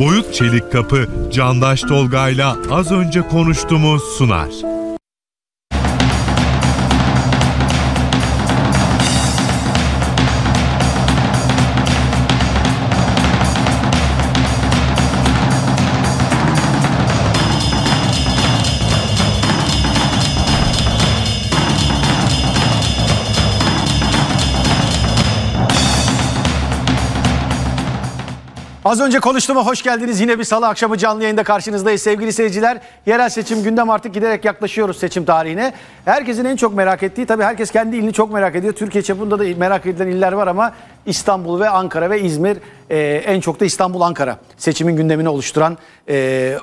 Boyut Çelik Kapı Candaş Tolga'yla az önce konuştuğumuz sunar. Az önce konuştuğuma hoş geldiniz. Yine bir salı akşamı canlı yayında karşınızdayız sevgili seyirciler. Yerel seçim gündem artık giderek yaklaşıyoruz seçim tarihine. Herkesin en çok merak ettiği tabii herkes kendi ilini çok merak ediyor. Türkiye çapında da merak edilen iller var ama İstanbul ve Ankara ve İzmir e, en çok da İstanbul Ankara seçimin gündemini oluşturan e,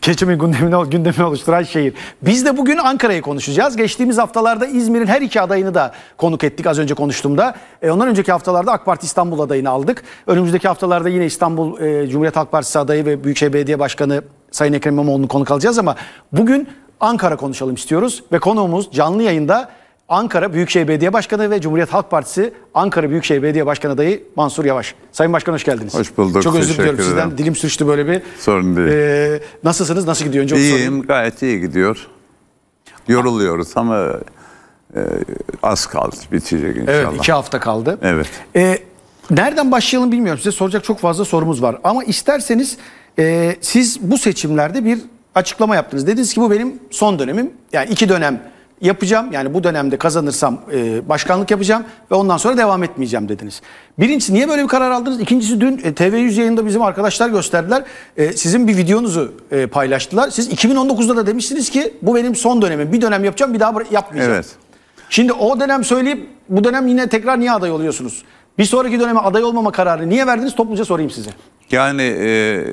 Keçimin gündemini, gündemini oluşturan şehir. Biz de bugün Ankara'yı konuşacağız. Geçtiğimiz haftalarda İzmir'in her iki adayını da konuk ettik az önce konuştuğumda. E, ondan önceki haftalarda AK Parti İstanbul adayını aldık. Önümüzdeki haftalarda yine İstanbul e, Cumhuriyet Halk Partisi adayı ve Büyükşehir Belediye Başkanı Sayın Ekrem İmamoğlu'nu konuk alacağız ama bugün Ankara konuşalım istiyoruz. Ve konuğumuz canlı yayında Ankara Büyükşehir Belediye Başkanı ve Cumhuriyet Halk Partisi Ankara Büyükşehir Belediye Başkanı adayı Mansur Yavaş. Sayın Başkan hoş geldiniz. Hoş bulduk. Çok özür diliyorum sizden. Dilim sürçtü böyle bir. Sorun değil. E, nasılsınız? Nasıl gidiyor? Önce İyiyim. Gayet iyi gidiyor. Yoruluyoruz ama e, az kaldı. Bitecek inşallah. Evet iki hafta kaldı. Evet. E, nereden başlayalım bilmiyorum. Size soracak çok fazla sorumuz var. Ama isterseniz e, siz bu seçimlerde bir açıklama yaptınız. Dediniz ki bu benim son dönemim. Yani iki dönem yapacağım. Yani bu dönemde kazanırsam e, başkanlık yapacağım ve ondan sonra devam etmeyeceğim dediniz. Birincisi niye böyle bir karar aldınız? İkincisi dün e, TV100 yayında bizim arkadaşlar gösterdiler. E, sizin bir videonuzu e, paylaştılar. Siz 2019'da da demiştiniz ki bu benim son dönemim. Bir dönem yapacağım bir daha yapmayacağım. Evet. Şimdi o dönem söyleyip bu dönem yine tekrar niye aday oluyorsunuz? Bir sonraki döneme aday olmama kararı niye verdiniz? Topluca sorayım size. Yani e,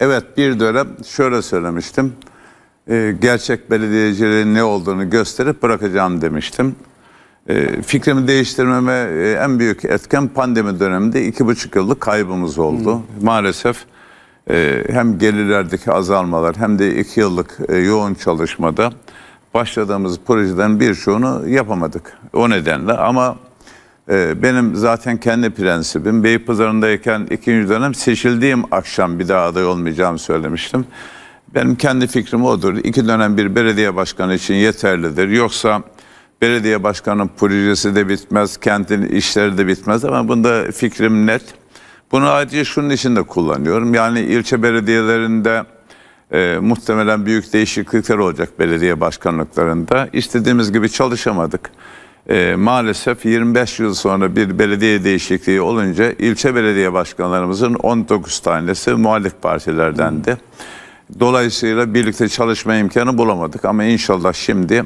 evet bir dönem şöyle söylemiştim. E, gerçek belediyecilerin ne olduğunu gösterip bırakacağım demiştim. E, fikrimi değiştirmeme e, en büyük etken pandemi döneminde iki buçuk yıllık kaybımız oldu. Hmm. Maalesef hem gelirlerdeki azalmalar hem de iki yıllık yoğun çalışmada başladığımız projeden birçoğunu yapamadık. O nedenle ama benim zaten kendi prensibim Beypazarı'ndayken ikinci dönem seçildiğim akşam bir daha aday olmayacağımı söylemiştim. Benim kendi fikrim odur. İki dönem bir belediye başkanı için yeterlidir. Yoksa belediye başkanının projesi de bitmez, kentin işleri de bitmez ama bunda fikrim net. Bunu ayrıca şunun için de kullanıyorum. Yani ilçe belediyelerinde e, muhtemelen büyük değişiklikler olacak belediye başkanlıklarında. İstediğimiz gibi çalışamadık. E, maalesef 25 yıl sonra bir belediye değişikliği olunca ilçe belediye başkanlarımızın 19 tanesi muhalif partilerdendi. Hmm. Dolayısıyla birlikte çalışma imkanı bulamadık ama inşallah şimdi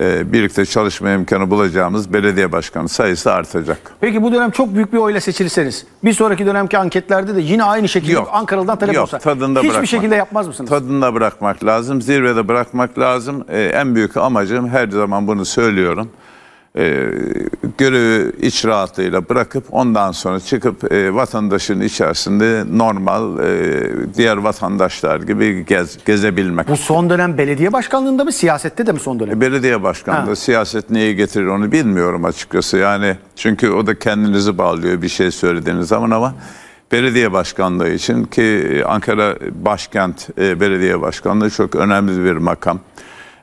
e, birlikte çalışma imkanı bulacağımız belediye başkanı sayısı artacak. Peki bu dönem çok büyük bir oyla seçilirseniz bir sonraki dönemki anketlerde de yine aynı şekilde yok, Ankaralı'dan talep yok, olsa tadında hiçbir bırakmak, şekilde yapmaz mısınız? Tadında bırakmak lazım, zirvede bırakmak lazım. E, en büyük amacım her zaman bunu söylüyorum e, görevi icraatıyla bırakıp ondan sonra çıkıp e, vatandaşın içerisinde normal e, diğer vatandaşlar gibi gez, gezebilmek. Bu son dönem belediye başkanlığında mı siyasette de mi son dönem? Belediye başkanlığı ha. siyaset neyi getirir onu bilmiyorum açıkçası. Yani çünkü o da kendinizi bağlıyor bir şey söylediğiniz zaman ama belediye başkanlığı için ki Ankara Başkent e, Belediye Başkanlığı çok önemli bir makam.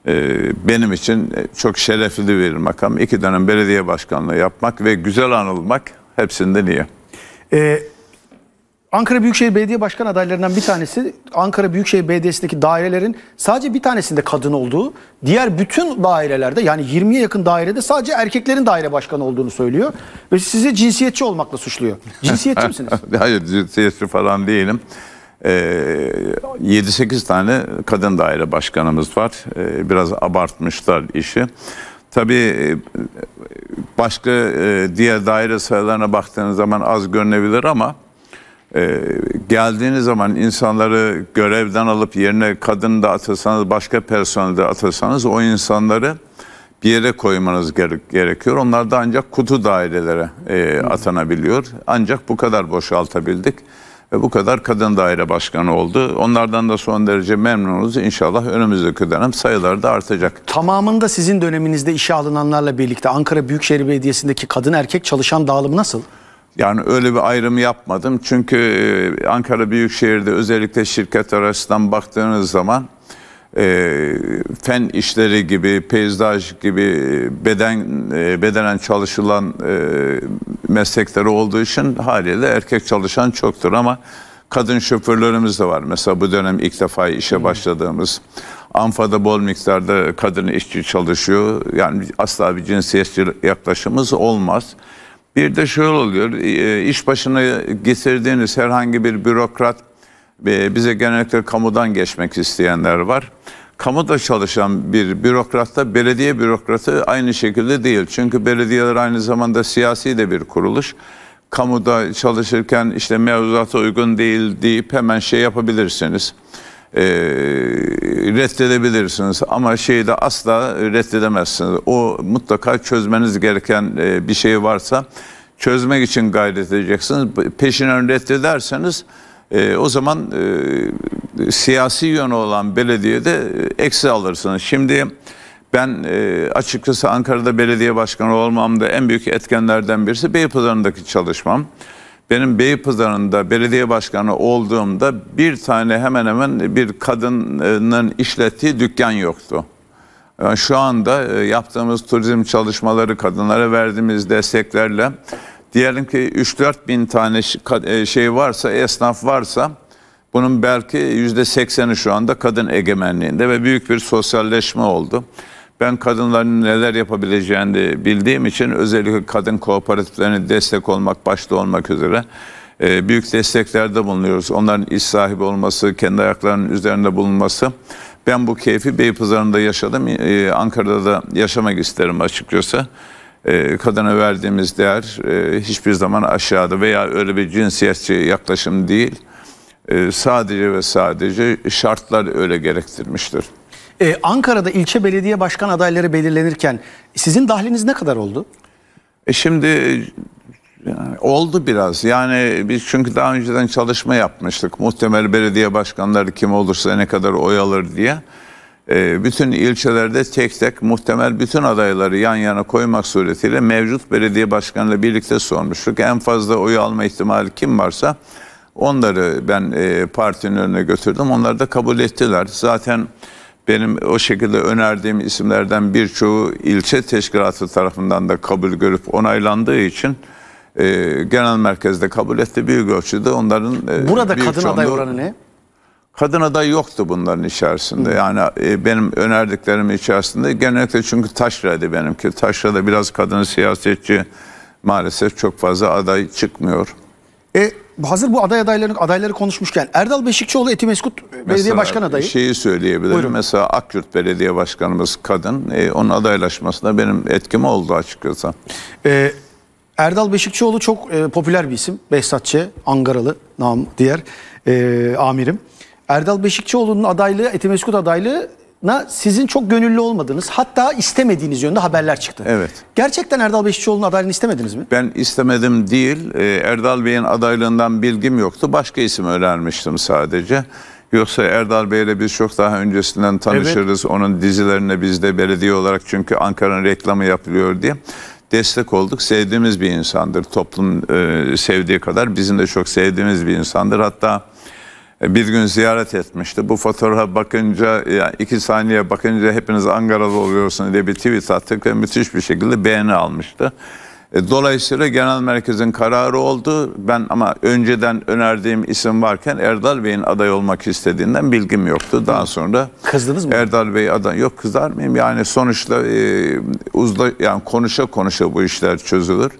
Ee, benim için e, çok şerefli bir makam. İki dönem belediye başkanlığı yapmak ve güzel anılmak hepsinde niye? Ee, Ankara Büyükşehir Belediye Başkan adaylarından bir tanesi Ankara Büyükşehir Belediyesi'ndeki dairelerin sadece bir tanesinde kadın olduğu, diğer bütün dairelerde yani 20'ye yakın dairede sadece erkeklerin daire başkanı olduğunu söylüyor ve sizi cinsiyetçi olmakla suçluyor. Cinsiyetçi misiniz? Hayır cinsiyetçi falan değilim. 7-8 ee, tane kadın daire başkanımız var. Ee, biraz abartmışlar işi. Tabii e, başka e, diğer daire sayılarına baktığınız zaman az görünebilir ama ee, geldiğiniz zaman insanları görevden alıp yerine kadın da atasanız, başka personel de atasanız o insanları bir yere koymanız gere gerekiyor. Onlar da ancak kutu dairelere e, atanabiliyor. Ancak bu kadar boşaltabildik ve bu kadar kadın daire başkanı oldu. Onlardan da son derece memnunuz. İnşallah önümüzdeki dönem sayıları da artacak. Tamamında sizin döneminizde işe alınanlarla birlikte Ankara Büyükşehir Belediyesi'ndeki kadın erkek çalışan dağılımı nasıl? Yani öyle bir ayrım yapmadım. Çünkü e, Ankara Büyükşehir'de özellikle şirket arasından baktığınız zaman e, fen işleri gibi, peyzaj gibi e, beden e, bedenen çalışılan e, meslekleri olduğu için haliyle erkek çalışan çoktur ama kadın şoförlerimiz de var. Mesela bu dönem ilk defa işe hmm. başladığımız Anfa'da bol miktarda kadın işçi çalışıyor. Yani asla bir cinsiyetçi yaklaşımımız olmaz. Bir de şöyle oluyor, e, iş başına getirdiğiniz herhangi bir bürokrat ee, bize genellikle kamudan geçmek isteyenler var. Kamuda çalışan bir bürokratta belediye bürokratı aynı şekilde değil. Çünkü belediyeler aynı zamanda siyasi de bir kuruluş. Kamuda çalışırken işte mevzuata uygun değil deyip hemen şey yapabilirsiniz. E, reddedebilirsiniz ama şeyi de asla reddedemezsiniz. O mutlaka çözmeniz gereken e, bir şey varsa çözmek için gayret edeceksiniz. Peşinen reddederseniz ederseniz e, o zaman e, siyasi yönü olan belediyede e, eksi alırsınız. Şimdi ben e, açıkçası Ankara'da belediye başkanı olmamda en büyük etkenlerden birisi Beypazarı'ndaki çalışmam. Benim Beypazarı'nda belediye başkanı olduğumda bir tane hemen hemen bir kadının işlettiği dükkan yoktu. Yani şu anda e, yaptığımız turizm çalışmaları kadınlara verdiğimiz desteklerle Diyelim ki 3-4 bin tane e, şey varsa, esnaf varsa bunun belki %80'i şu anda kadın egemenliğinde ve büyük bir sosyalleşme oldu. Ben kadınların neler yapabileceğini bildiğim için özellikle kadın kooperatiflerine destek olmak başta olmak üzere e, büyük desteklerde bulunuyoruz. Onların iş sahibi olması, kendi ayaklarının üzerinde bulunması. Ben bu keyfi Beypazarı'nda yaşadım. E, Ankara'da da yaşamak isterim açıkçası. Ee, kadına verdiğimiz değer e, hiçbir zaman aşağıda veya öyle bir cinsiyetçi yaklaşım değil. Ee, sadece ve sadece şartlar öyle gerektirmiştir. Ee, Ankara'da ilçe belediye başkan adayları belirlenirken sizin dahliniz ne kadar oldu? E şimdi e, oldu biraz. Yani biz çünkü daha önceden çalışma yapmıştık. Muhtemel belediye başkanları kim olursa ne kadar oy alır diye. Ee, bütün ilçelerde tek tek muhtemel bütün adayları yan yana koymak suretiyle mevcut belediye başkanıyla birlikte sormuştuk. En fazla oy alma ihtimali kim varsa onları ben e, partinin önüne götürdüm. Onlar da kabul ettiler. Zaten benim o şekilde önerdiğim isimlerden birçoğu ilçe teşkilatı tarafından da kabul görüp onaylandığı için e, genel merkezde kabul etti. Büyük ölçüde onların... E, Burada kadın aday oranı ne? Kadın aday yoktu bunların içerisinde. Yani e, benim önerdiklerim içerisinde genellikle çünkü Taşra'ydı benimki. Taşra'da biraz kadın siyasetçi maalesef çok fazla aday çıkmıyor. E, hazır bu aday adayların adayları konuşmuşken Erdal Beşikçioğlu Etimeskut Belediye Mesela Başkan adayı. Şeyi söyleyebilirim. Buyurun. Mesela Akçurt Belediye Başkanımız kadın. E, onun adaylaşmasında benim etkim oldu açıkçası. E, Erdal Beşikçioğlu çok e, popüler bir isim. Behzatçı, Angaralı, nam diğer e, amirim. Erdal Beşikçioğlu'nun adaylığı, Etemeskut adaylığına sizin çok gönüllü olmadınız. Hatta istemediğiniz yönde haberler çıktı. Evet. Gerçekten Erdal Beşikçioğlu'nun adaylığını istemediniz mi? Ben istemedim değil. Ee, Erdal Bey'in adaylığından bilgim yoktu. Başka isim önermiştim sadece. Yoksa Erdal Bey'le biz çok daha öncesinden tanışırız. Evet. Onun dizilerine biz de belediye olarak çünkü Ankara'nın reklamı yapılıyor diye destek olduk. Sevdiğimiz bir insandır. Toplum e, sevdiği kadar bizim de çok sevdiğimiz bir insandır. Hatta e, bir gün ziyaret etmişti. Bu fotoğrafa bakınca, yani iki saniye bakınca hepiniz Ankaralı oluyorsunuz diye bir tweet attık ve müthiş bir şekilde beğeni almıştı. E, dolayısıyla genel merkezin kararı oldu. Ben ama önceden önerdiğim isim varken Erdal Bey'in aday olmak istediğinden bilgim yoktu. Daha sonra kızdınız mı? Erdal Bey aday yok kızar mıyım? Yani sonuçta e, uzla yani konuşa konuşa bu işler çözülür.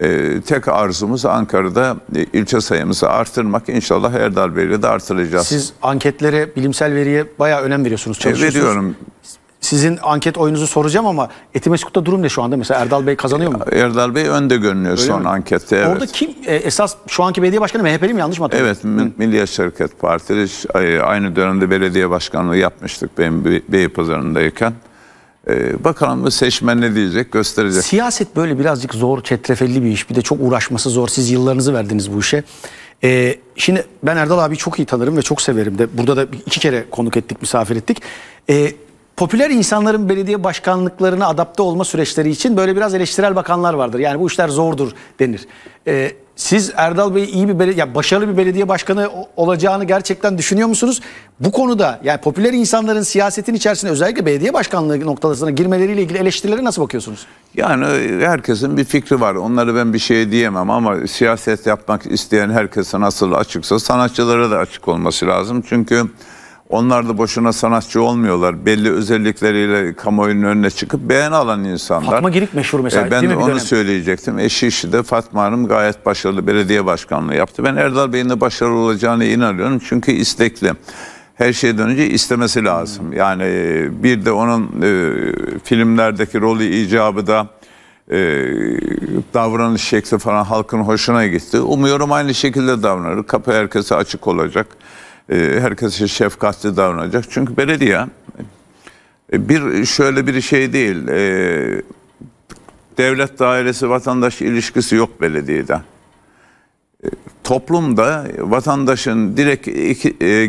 Ee, tek arzumuz Ankara'da e, ilçe sayımızı artırmak. İnşallah her darbeyle de artıracağız. Siz anketlere, bilimsel veriye bayağı önem veriyorsunuz. E, veriyorum. Sizin anket oyunuzu soracağım ama Etimeskut'ta durum ne şu anda? Mesela Erdal Bey kazanıyor mu? Erdal Bey önde görünüyor Öyle son mi? ankette. Evet. Orada kim e, esas şu anki belediye başkanı MHP'li mi yanlış mı hatırlıyorum? Evet Hı. Milliyetçi Hareket Partili aynı dönemde belediye başkanlığı yapmıştık benim Beypazarı'ndayken. Ee, bakalım mı seçmen ne diyecek gösterecek. Siyaset böyle birazcık zor, çetrefelli bir iş. Bir de çok uğraşması zor. Siz yıllarınızı verdiniz bu işe. Ee, şimdi ben Erdal abi çok iyi tanırım ve çok severim de. Burada da iki kere konuk ettik, misafir ettik. Ee, popüler insanların belediye başkanlıklarına adapte olma süreçleri için böyle biraz eleştirel bakanlar vardır. Yani bu işler zordur denir. Ee, siz Erdal Bey iyi bir ya başarılı bir belediye başkanı olacağını gerçekten düşünüyor musunuz? Bu konuda yani popüler insanların siyasetin içerisinde özellikle belediye başkanlığı noktalarına girmeleriyle ilgili eleştirilere nasıl bakıyorsunuz? Yani e, herkesin bir fikri var. Onları ben bir şey diyemem ama siyaset yapmak isteyen herkese nasıl açıksa sanatçılara da açık olması lazım. Çünkü onlar da boşuna sanatçı olmuyorlar. Belli özellikleriyle kamuoyunun önüne çıkıp beğen alan insanlar. Fatma Girik meşhur mesela e, ben değil mi? onu dönem? söyleyecektim. Eşi işi de Fatma Hanım gayet başarılı belediye başkanlığı yaptı. Ben Erdal Bey'in de başarılı olacağına inanıyorum. Çünkü istekli. Her şeyden önce istemesi lazım. Yani e, bir de onun e, filmlerdeki rolü icabı da e, davranış şekli falan halkın hoşuna gitti. Umuyorum aynı şekilde davranır. Kapı herkese açık olacak. Ee, herkese şefkatli davranacak. Çünkü belediye e, bir şöyle bir şey değil. E, devlet dairesi vatandaş ilişkisi yok belediyeden. E, Toplumda vatandaşın direkt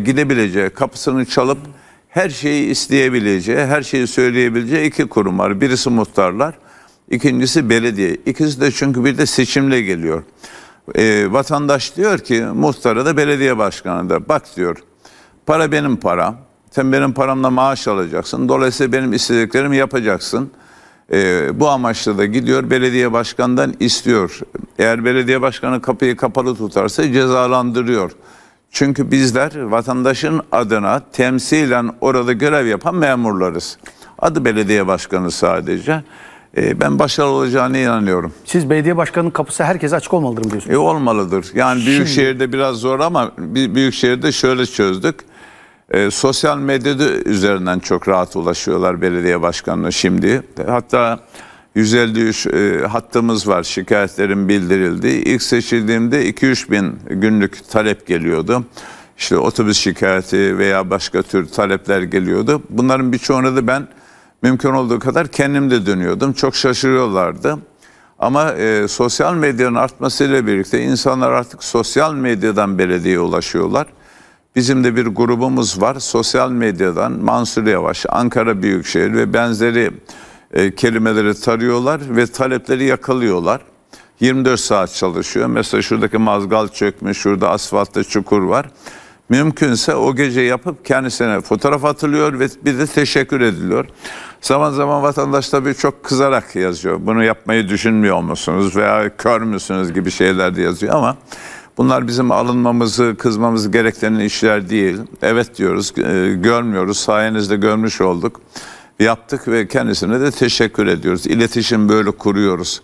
gidebileceği, kapısını çalıp her şeyi isteyebileceği, her şeyi söyleyebileceği iki kurum var. Birisi muhtarlar, ikincisi belediye. İkisi de çünkü bir de seçimle geliyor. E, vatandaş diyor ki muhtara da belediye başkanı da bak diyor para benim param. Sen benim paramla maaş alacaksın. Dolayısıyla benim istediklerimi yapacaksın. E, bu amaçla da gidiyor belediye başkanından istiyor. Eğer belediye başkanı kapıyı kapalı tutarsa cezalandırıyor. Çünkü bizler vatandaşın adına temsilen orada görev yapan memurlarız. Adı belediye başkanı sadece. Ee, ben başarılı olacağına inanıyorum. Siz belediye başkanının kapısı herkese açık olmalıdır mı diyorsunuz? E, olmalıdır. Yani büyük şehirde biraz zor ama büyük şehirde şöyle çözdük. E, sosyal medyada üzerinden çok rahat ulaşıyorlar belediye başkanına şimdi. Hatta 153 e, hattımız var şikayetlerin bildirildi. İlk seçildiğimde 2-3 bin günlük talep geliyordu. İşte otobüs şikayeti veya başka tür talepler geliyordu. Bunların birçoğunu da ben mümkün olduğu kadar kendim de dönüyordum. Çok şaşırıyorlardı. Ama e, sosyal medyanın artmasıyla birlikte insanlar artık sosyal medyadan belediyeye ulaşıyorlar. Bizim de bir grubumuz var. Sosyal medyadan Mansur Yavaş, Ankara Büyükşehir ve benzeri e, kelimeleri tarıyorlar ve talepleri yakalıyorlar. 24 saat çalışıyor. Mesela şuradaki mazgal çökmüş, şurada asfaltta çukur var mümkünse o gece yapıp kendisine fotoğraf atılıyor ve bir de teşekkür ediliyor. Zaman zaman vatandaş tabii çok kızarak yazıyor. Bunu yapmayı düşünmüyor musunuz veya kör müsünüz gibi şeyler de yazıyor ama bunlar bizim alınmamızı, kızmamızı gerektiren işler değil. Evet diyoruz, e, görmüyoruz. Sayenizde görmüş olduk. Yaptık ve kendisine de teşekkür ediyoruz. İletişim böyle kuruyoruz.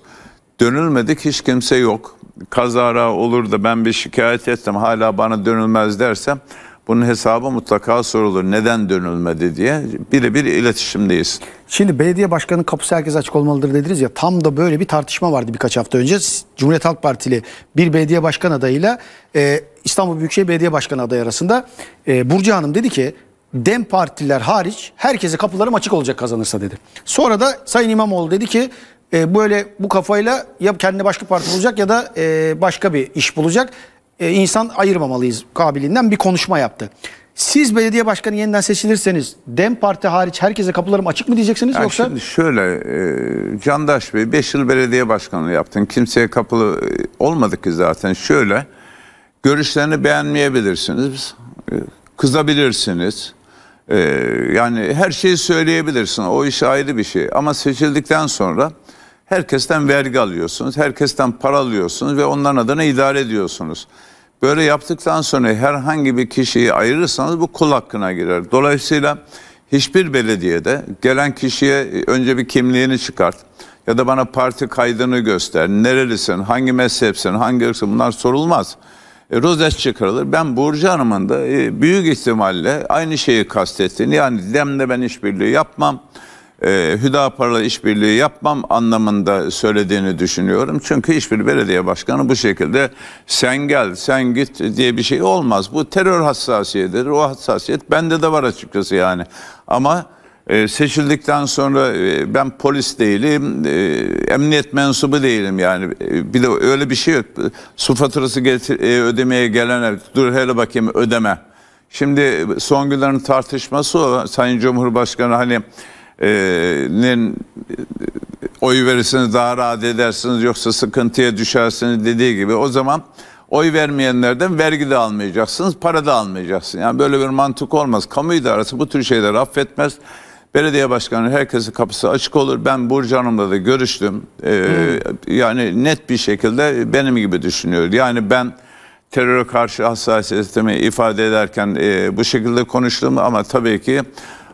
Dönülmedik hiç kimse yok kazara olur da ben bir şikayet etsem hala bana dönülmez dersem bunun hesabı mutlaka sorulur. Neden dönülmedi diye birebir iletişimdeyiz. Şimdi belediye başkanının kapısı herkes açık olmalıdır dediniz ya tam da böyle bir tartışma vardı birkaç hafta önce. Cumhuriyet Halk Partili bir belediye başkan adayıyla e, İstanbul Büyükşehir Belediye Başkanı adayı arasında e, Burcu Hanım dedi ki Dem partiler hariç herkese kapılarım açık olacak kazanırsa dedi. Sonra da Sayın İmamoğlu dedi ki e, böyle bu kafayla ya kendi başka parti bulacak ya da e, başka bir iş bulacak. E, insan ayırmamalıyız kabiliğinden bir konuşma yaptı. Siz belediye başkanı yeniden seçilirseniz DEM Parti hariç herkese kapılarım açık mı diyeceksiniz ya yoksa? Şimdi şöyle e, Candaş Bey 5 yıl belediye başkanlığı yaptın. Kimseye kapılı e, olmadı ki zaten. Şöyle görüşlerini beğenmeyebilirsiniz. E, kızabilirsiniz. E, yani her şeyi söyleyebilirsin. O iş ayrı bir şey. Ama seçildikten sonra Herkesten vergi alıyorsunuz, herkesten para alıyorsunuz ve onların adına idare ediyorsunuz. Böyle yaptıktan sonra herhangi bir kişiyi ayırırsanız bu kul hakkına girer. Dolayısıyla hiçbir belediyede gelen kişiye e, önce bir kimliğini çıkart ya da bana parti kaydını göster. Nerelisin, hangi mezhepsin, hangi ırksın bunlar sorulmaz. E, rozet çıkarılır. Ben Burcu Hanım'ın da e, büyük ihtimalle aynı şeyi kastettiğini yani DEM'le ben işbirliği yapmam e, Hüdapar'la işbirliği yapmam anlamında söylediğini düşünüyorum. Çünkü hiçbir belediye başkanı bu şekilde sen gel sen git diye bir şey olmaz. Bu terör hassasiyetidir. O hassasiyet bende de var açıkçası yani. Ama e, seçildikten sonra e, ben polis değilim, e, emniyet mensubu değilim yani. E, bir de öyle bir şey yok. Su faturası getir, e, ödemeye gelenler dur hele bakayım ödeme. Şimdi son günlerin tartışması o. Sayın Cumhurbaşkanı hani ee, nin oy verirsiniz daha rahat edersiniz yoksa sıkıntıya düşersiniz dediği gibi o zaman oy vermeyenlerden vergi de almayacaksınız, para da almayacaksınız Yani böyle bir mantık olmaz. Kamu idaresi bu tür şeyleri affetmez. Belediye başkanı herkesi kapısı açık olur. Ben Burcu Hanım'la da görüştüm. Ee, hmm. Yani net bir şekilde benim gibi düşünüyor. Yani ben teröre karşı hassasiyetimi ifade ederken e, bu şekilde konuştum ama tabii ki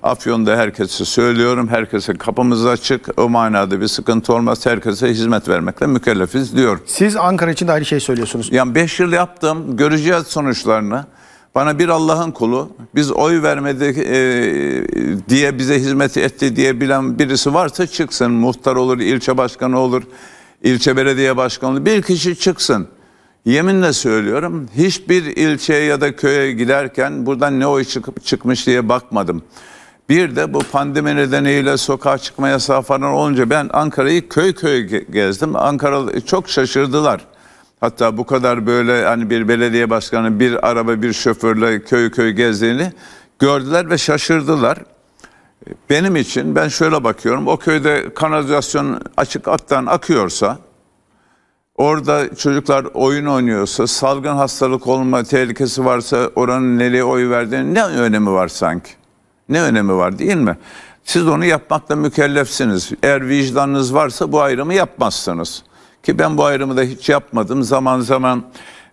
Afyon'da herkese söylüyorum, herkese kapımız açık. O manada bir sıkıntı olmaz. Herkese hizmet vermekle mükellefiz diyor. Siz Ankara için de aynı şeyi söylüyorsunuz. Yani 5 yıl yaptım, göreceğiz sonuçlarını. Bana bir Allah'ın kulu, biz oy vermedi e, diye bize hizmet etti diye bilen birisi varsa çıksın. Muhtar olur, ilçe başkanı olur, ilçe belediye başkanı olur. Bir kişi çıksın. Yeminle söylüyorum hiçbir ilçeye ya da köye giderken buradan ne oy çıkıp çıkmış diye bakmadım. Bir de bu pandemi nedeniyle sokağa çıkma yasağı falan olunca ben Ankara'yı köy köy gezdim. Ankara çok şaşırdılar. Hatta bu kadar böyle hani bir belediye başkanı bir araba bir şoförle köy köy gezdiğini gördüler ve şaşırdılar. Benim için ben şöyle bakıyorum. O köyde kanalizasyon açık aktan akıyorsa Orada çocuklar oyun oynuyorsa, salgın hastalık olma tehlikesi varsa oranın nereye oy verdiğini ne önemi var sanki? Ne önemi var değil mi? Siz onu yapmakla mükellefsiniz. Eğer vicdanınız varsa bu ayrımı yapmazsınız. Ki ben bu ayrımı da hiç yapmadım. Zaman zaman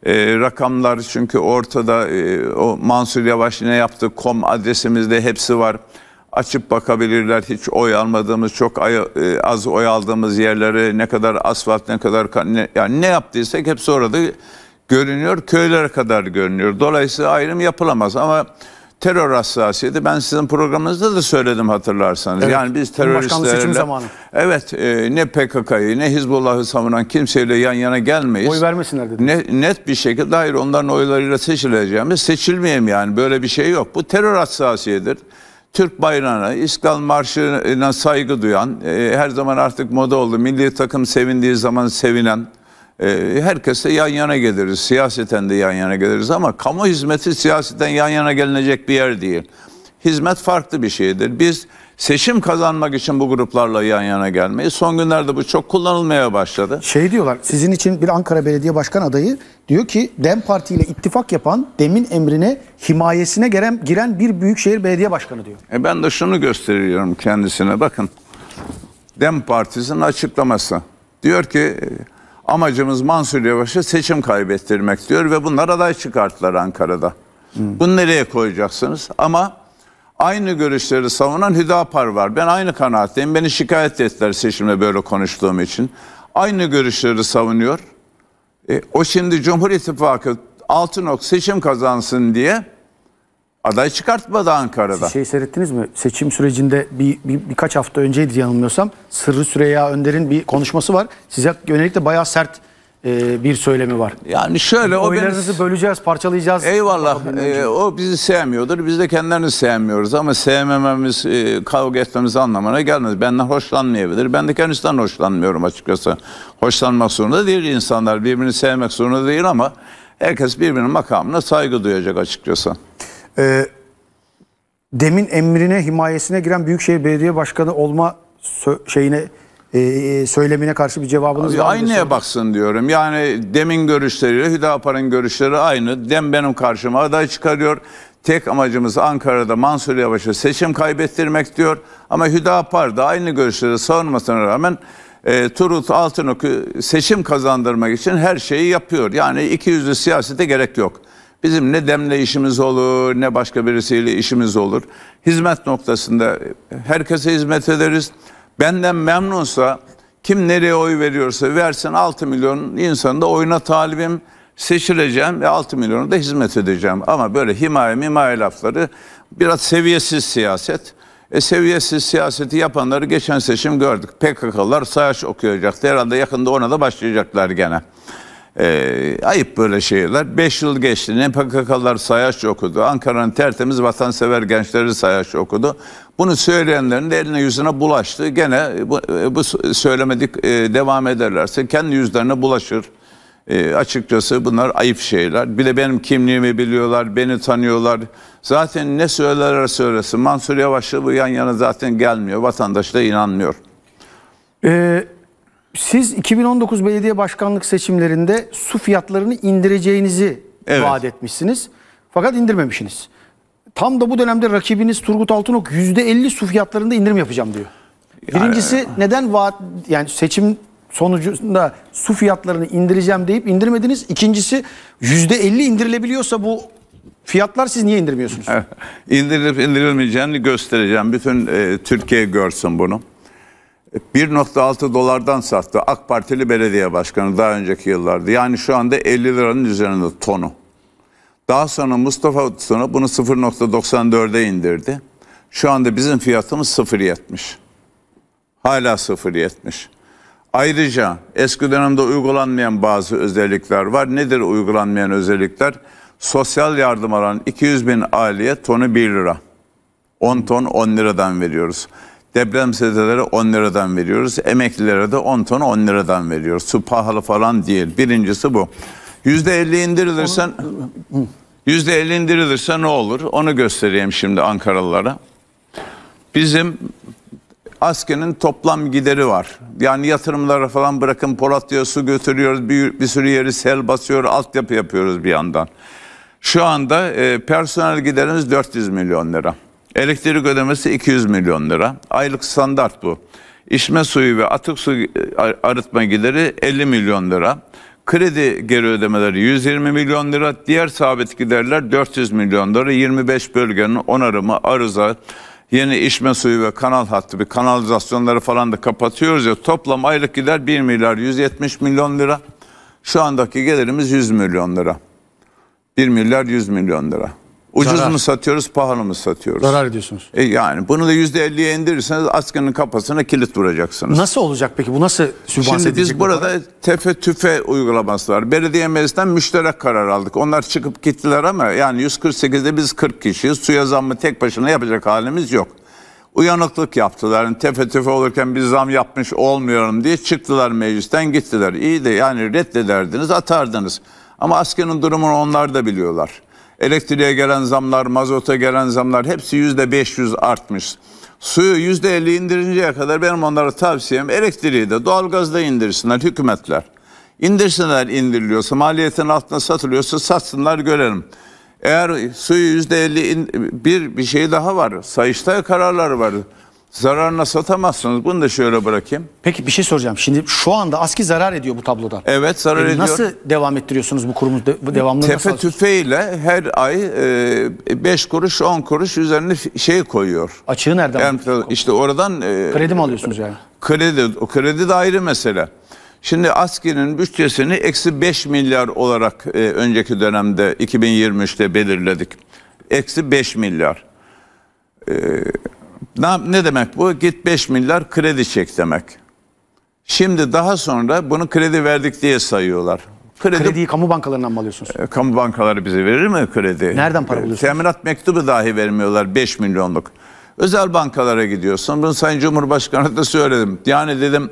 e, rakamlar çünkü ortada e, o Mansur Yavaş ne yaptı kom adresimizde hepsi var. Açıp bakabilirler hiç oy almadığımız çok ay, e, az oy aldığımız yerleri ne kadar asfalt ne kadar ne, yani ne yaptıysak hepsi orada görünüyor köylere kadar görünüyor. Dolayısıyla ayrım yapılamaz ama terör hassasiyeti. Ben sizin programınızda da söyledim hatırlarsanız. Evet. Yani biz teröristlerle Evet, e, ne PKK'yı ne Hizbullah'ı savunan kimseyle yan yana gelmeyiz. Oy vermesinler dedim. Ne, net bir şekilde hayır onların oylarıyla seçileceğimiz seçilmeyeyim yani böyle bir şey yok. Bu terör hassasiyetidir. Türk bayrağına, İskal Marşı'na saygı duyan, e, her zaman artık moda oldu. Milli takım sevindiği zaman sevinen, e, herkese yan yana geliriz. Siyaseten de yan yana geliriz ama kamu hizmeti siyaseten yan yana gelinecek bir yer değil. Hizmet farklı bir şeydir. Biz seçim kazanmak için bu gruplarla yan yana gelmeyi son günlerde bu çok kullanılmaya başladı. Şey diyorlar sizin için bir Ankara Belediye Başkan adayı diyor ki DEM Parti ile ittifak yapan DEM'in emrine himayesine giren, giren bir büyükşehir belediye başkanı diyor. E ben de şunu gösteriyorum kendisine bakın. DEM Partisi'nin açıklaması. Diyor ki amacımız Mansur Yavaş'a seçim kaybettirmek diyor ve bunlar aday çıkarttılar Ankara'da. Hmm. Bunu nereye koyacaksınız? Ama aynı görüşleri savunan Hüdapar var. Ben aynı kanaatteyim. Beni şikayet ettiler seçimde böyle konuştuğum için. Aynı görüşleri savunuyor. E, o şimdi Cumhur İttifakı nok seçim kazansın diye Aday çıkartmadı Ankara'da. Siz şey seyrettiniz mi? Seçim sürecinde bir, bir birkaç hafta önceydi yanılmıyorsam. Sırrı Süreyya Önder'in bir konuşması var. Size yönelik de bayağı sert e, bir söylemi var. Yani şöyle o oylarınızı beni... böleceğiz, parçalayacağız. Eyvallah. E, o bizi sevmiyordur. Biz de kendilerini sevmiyoruz ama sevmememiz, e, kavga etmemiz anlamına gelmez. Benden hoşlanmayabilir. Ben de kendisinden hoşlanmıyorum açıkçası. Hoşlanmak zorunda değil insanlar. Birbirini sevmek zorunda değil ama herkes birbirinin makamına saygı duyacak açıkçası. Ee, demin emrine, himayesine giren Büyükşehir Belediye Başkanı olma şeyine e, e, söylemine karşı bir cevabınız Abi var mı? Aynıya baksın diyorum. Yani demin görüşleriyle Hüdapar'ın görüşleri aynı. Dem benim karşıma aday çıkarıyor. Tek amacımız Ankara'da Mansur Yavaş'a seçim kaybettirmek diyor. Ama Hüdapar da aynı görüşleri savunmasına rağmen e, Turut Altınok'u seçim kazandırmak için her şeyi yapıyor. Yani iki yüzlü siyasete gerek yok. Bizim ne demle işimiz olur ne başka birisiyle işimiz olur. Hizmet noktasında herkese hizmet ederiz. Benden memnunsa kim nereye oy veriyorsa versin 6 milyon insanı da oyuna talibim seçileceğim ve 6 milyonu da hizmet edeceğim. Ama böyle himaye mimaye lafları biraz seviyesiz siyaset. E, seviyesiz siyaseti yapanları geçen seçim gördük. PKK'lar savaş okuyacaktı. Herhalde yakında ona da başlayacaklar gene. E, ayıp böyle şeyler. Beş yıl geçti. Ne PKK'lar sayaç okudu. Ankara'nın tertemiz vatansever gençleri sayaç okudu. Bunu söyleyenlerin de eline yüzüne bulaştı. Gene bu, e, bu söylemedik e, devam ederlerse kendi yüzlerine bulaşır. E, açıkçası bunlar ayıp şeyler. Bir de benim kimliğimi biliyorlar, beni tanıyorlar. Zaten ne söylerler söylesin. Mansur Yavaş'la bu yan yana zaten gelmiyor. Vatandaş da inanmıyor. Eee siz 2019 belediye başkanlık seçimlerinde su fiyatlarını indireceğinizi evet. vaat etmişsiniz. Fakat indirmemişsiniz. Tam da bu dönemde rakibiniz Turgut Altınok %50 su fiyatlarında indirim yapacağım diyor. Birincisi neden vaat yani seçim sonucunda su fiyatlarını indireceğim deyip indirmediniz. İkincisi %50 indirilebiliyorsa bu fiyatlar siz niye indirmiyorsunuz? İndirilip indirilmeyeceğini göstereceğim. Bütün e, Türkiye görsün bunu. 1.6 dolardan sattı AK Partili belediye başkanı daha önceki yıllarda. Yani şu anda 50 liranın üzerinde tonu. Daha sonra Mustafa Tuna bunu 0.94'e indirdi. Şu anda bizim fiyatımız 0.70. Hala 0.70. Ayrıca eski dönemde uygulanmayan bazı özellikler var. Nedir uygulanmayan özellikler? Sosyal yardım alan 200 bin aileye tonu 1 lira. 10 ton 10 liradan veriyoruz. Deprem Depremzedelere 10 liradan veriyoruz. Emeklilere de 10 ton 10 liradan veriyoruz. Su pahalı falan değil. Birincisi bu. %50 indirilirsen %50 indirilirse ne olur? Onu göstereyim şimdi Ankaralılara. Bizim askerin toplam gideri var. Yani yatırımlara falan bırakın Polatlı'ya su götürüyoruz. Bir, bir sürü yeri sel basıyor. Altyapı yapıyoruz bir yandan. Şu anda e, personel giderimiz 400 milyon lira. Elektrik ödemesi 200 milyon lira. Aylık standart bu. İşme suyu ve atık su arıtma gideri 50 milyon lira. Kredi geri ödemeleri 120 milyon lira. Diğer sabit giderler 400 milyon lira. 25 bölgenin onarımı, arıza, yeni işme suyu ve kanal hattı, bir kanalizasyonları falan da kapatıyoruz ya. Toplam aylık gider 1 milyar 170 milyon lira. Şu andaki gelirimiz 100 milyon lira. 1 milyar 100 milyon lira. Ucuz Zarar. mu satıyoruz, pahalı mı satıyoruz? Zarar ediyorsunuz. E yani bunu da %50'ye indirirseniz askerin kafasına kilit vuracaksınız. Nasıl olacak peki? Bu nasıl sübvanse Şimdi biz burada tefe tüfe uygulaması var. Belediye meclisten müşterek karar aldık. Onlar çıkıp gittiler ama yani 148'de biz 40 kişiyiz. Suya zammı tek başına yapacak halimiz yok uyanıklık yaptılar. Yani tefe tüfe olurken biz zam yapmış olmuyorum diye çıktılar meclisten gittiler. İyi de yani reddederdiniz atardınız. Ama askerin durumunu onlar da biliyorlar. Elektriğe gelen zamlar, mazota gelen zamlar hepsi yüzde 500 artmış. Suyu yüzde 50 indirinceye kadar benim onlara tavsiyem elektriği de doğalgazı indirsinler hükümetler. İndirsinler indiriliyorsa maliyetin altına satılıyorsa satsınlar görelim. Eğer suyu yüzde elli bir, bir şey daha var. Sayıştay kararları var. Zararına satamazsınız. Bunu da şöyle bırakayım. Peki bir şey soracağım. Şimdi şu anda ASKİ zarar ediyor bu tablodan. Evet zarar e, ediyor. Nasıl devam ettiriyorsunuz bu kurumu de, devamlı? Tefe nasıl tüfeğiyle her ay 5 e, kuruş 10 kuruş üzerine şey koyuyor. Açığı nereden? Yani, işte oradan. E, kredi mi alıyorsunuz yani? Kredi, o kredi de ayrı mesele. Şimdi ASKİ'nin bütçesini eksi 5 milyar olarak e, önceki dönemde 2023'te belirledik. Eksi 5 milyar. E, ne, ne demek bu? Git 5 milyar kredi çek demek. Şimdi daha sonra bunu kredi verdik diye sayıyorlar. Kredi, Krediyi kamu bankalarından mı alıyorsunuz? E, kamu bankaları bize verir mi kredi? Nereden para buluyorsunuz? E, teminat mektubu dahi vermiyorlar 5 milyonluk. Özel bankalara gidiyorsun. Bunu Sayın Cumhurbaşkanı da söyledim. Yani dedim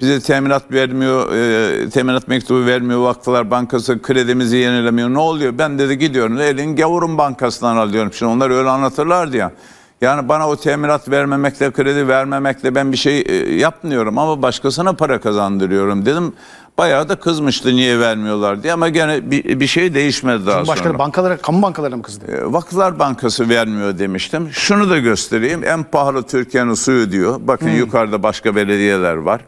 bize teminat vermiyor, e, teminat mektubu vermiyor Vakıflar Bankası kredimizi yenilemiyor. Ne oluyor? Ben dedi gidiyorum elin gavurun bankasından alıyorum. Şimdi onlar öyle anlatırlardı ya. Yani bana o temirat vermemekle, kredi vermemekle ben bir şey e, yapmıyorum ama başkasına para kazandırıyorum dedim. Bayağı da kızmıştı niye vermiyorlar diye ama gene bir, bir şey değişmedi daha Cumhurbaşkanı sonra. bankalara, kamu bankalarına mı kızdı? E, Vakıflar Bankası vermiyor demiştim. Şunu da göstereyim. En pahalı Türkiye'nin suyu diyor. Bakın hmm. yukarıda başka belediyeler var.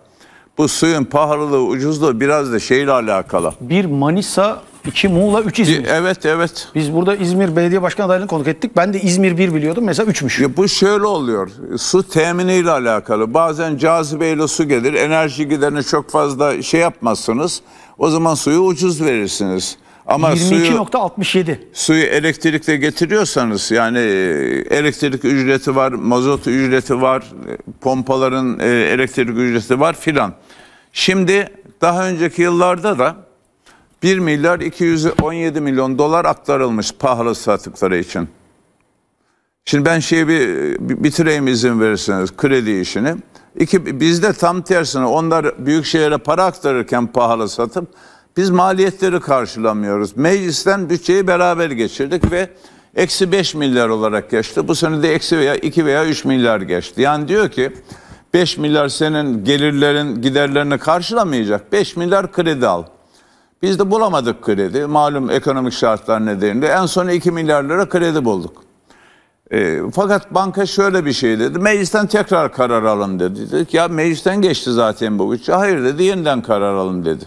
Bu suyun pahalılığı, ucuzluğu biraz da şeyle alakalı. Bir Manisa 2 Muğla, 3 İzmir. Evet, evet. Biz burada İzmir Belediye Başkan adayını konuk ettik. Ben de İzmir 1 biliyordum. Mesela 3'müş. Ya bu şöyle oluyor. Su temini ile alakalı. Bazen cazibeyle su gelir. Enerji giderine çok fazla şey yapmazsınız. O zaman suyu ucuz verirsiniz. Ama 22.67. Suyu, suyu elektrikle getiriyorsanız yani e, elektrik ücreti var, mazot ücreti var, e, pompaların e, elektrik ücreti var filan. Şimdi daha önceki yıllarda da 1 milyar 217 milyon dolar aktarılmış pahalı sattıkları için. Şimdi ben şeyi bir bitireyim izin verirseniz kredi işini. İki, bizde tam tersine onlar büyük şehre para aktarırken pahalı satıp biz maliyetleri karşılamıyoruz. Meclisten bütçeyi beraber geçirdik ve eksi 5 milyar olarak geçti. Bu sene de eksi veya 2 veya 3 milyar geçti. Yani diyor ki 5 milyar senin gelirlerin giderlerini karşılamayacak. 5 milyar kredi al. Biz de bulamadık kredi. Malum ekonomik şartlar nedeniyle. En son 2 milyar lira kredi bulduk. E, fakat banka şöyle bir şey dedi. Meclisten tekrar karar alın dedi. Dedik ya meclisten geçti zaten bu bütçe. Hayır dedi yeniden karar alın dedi.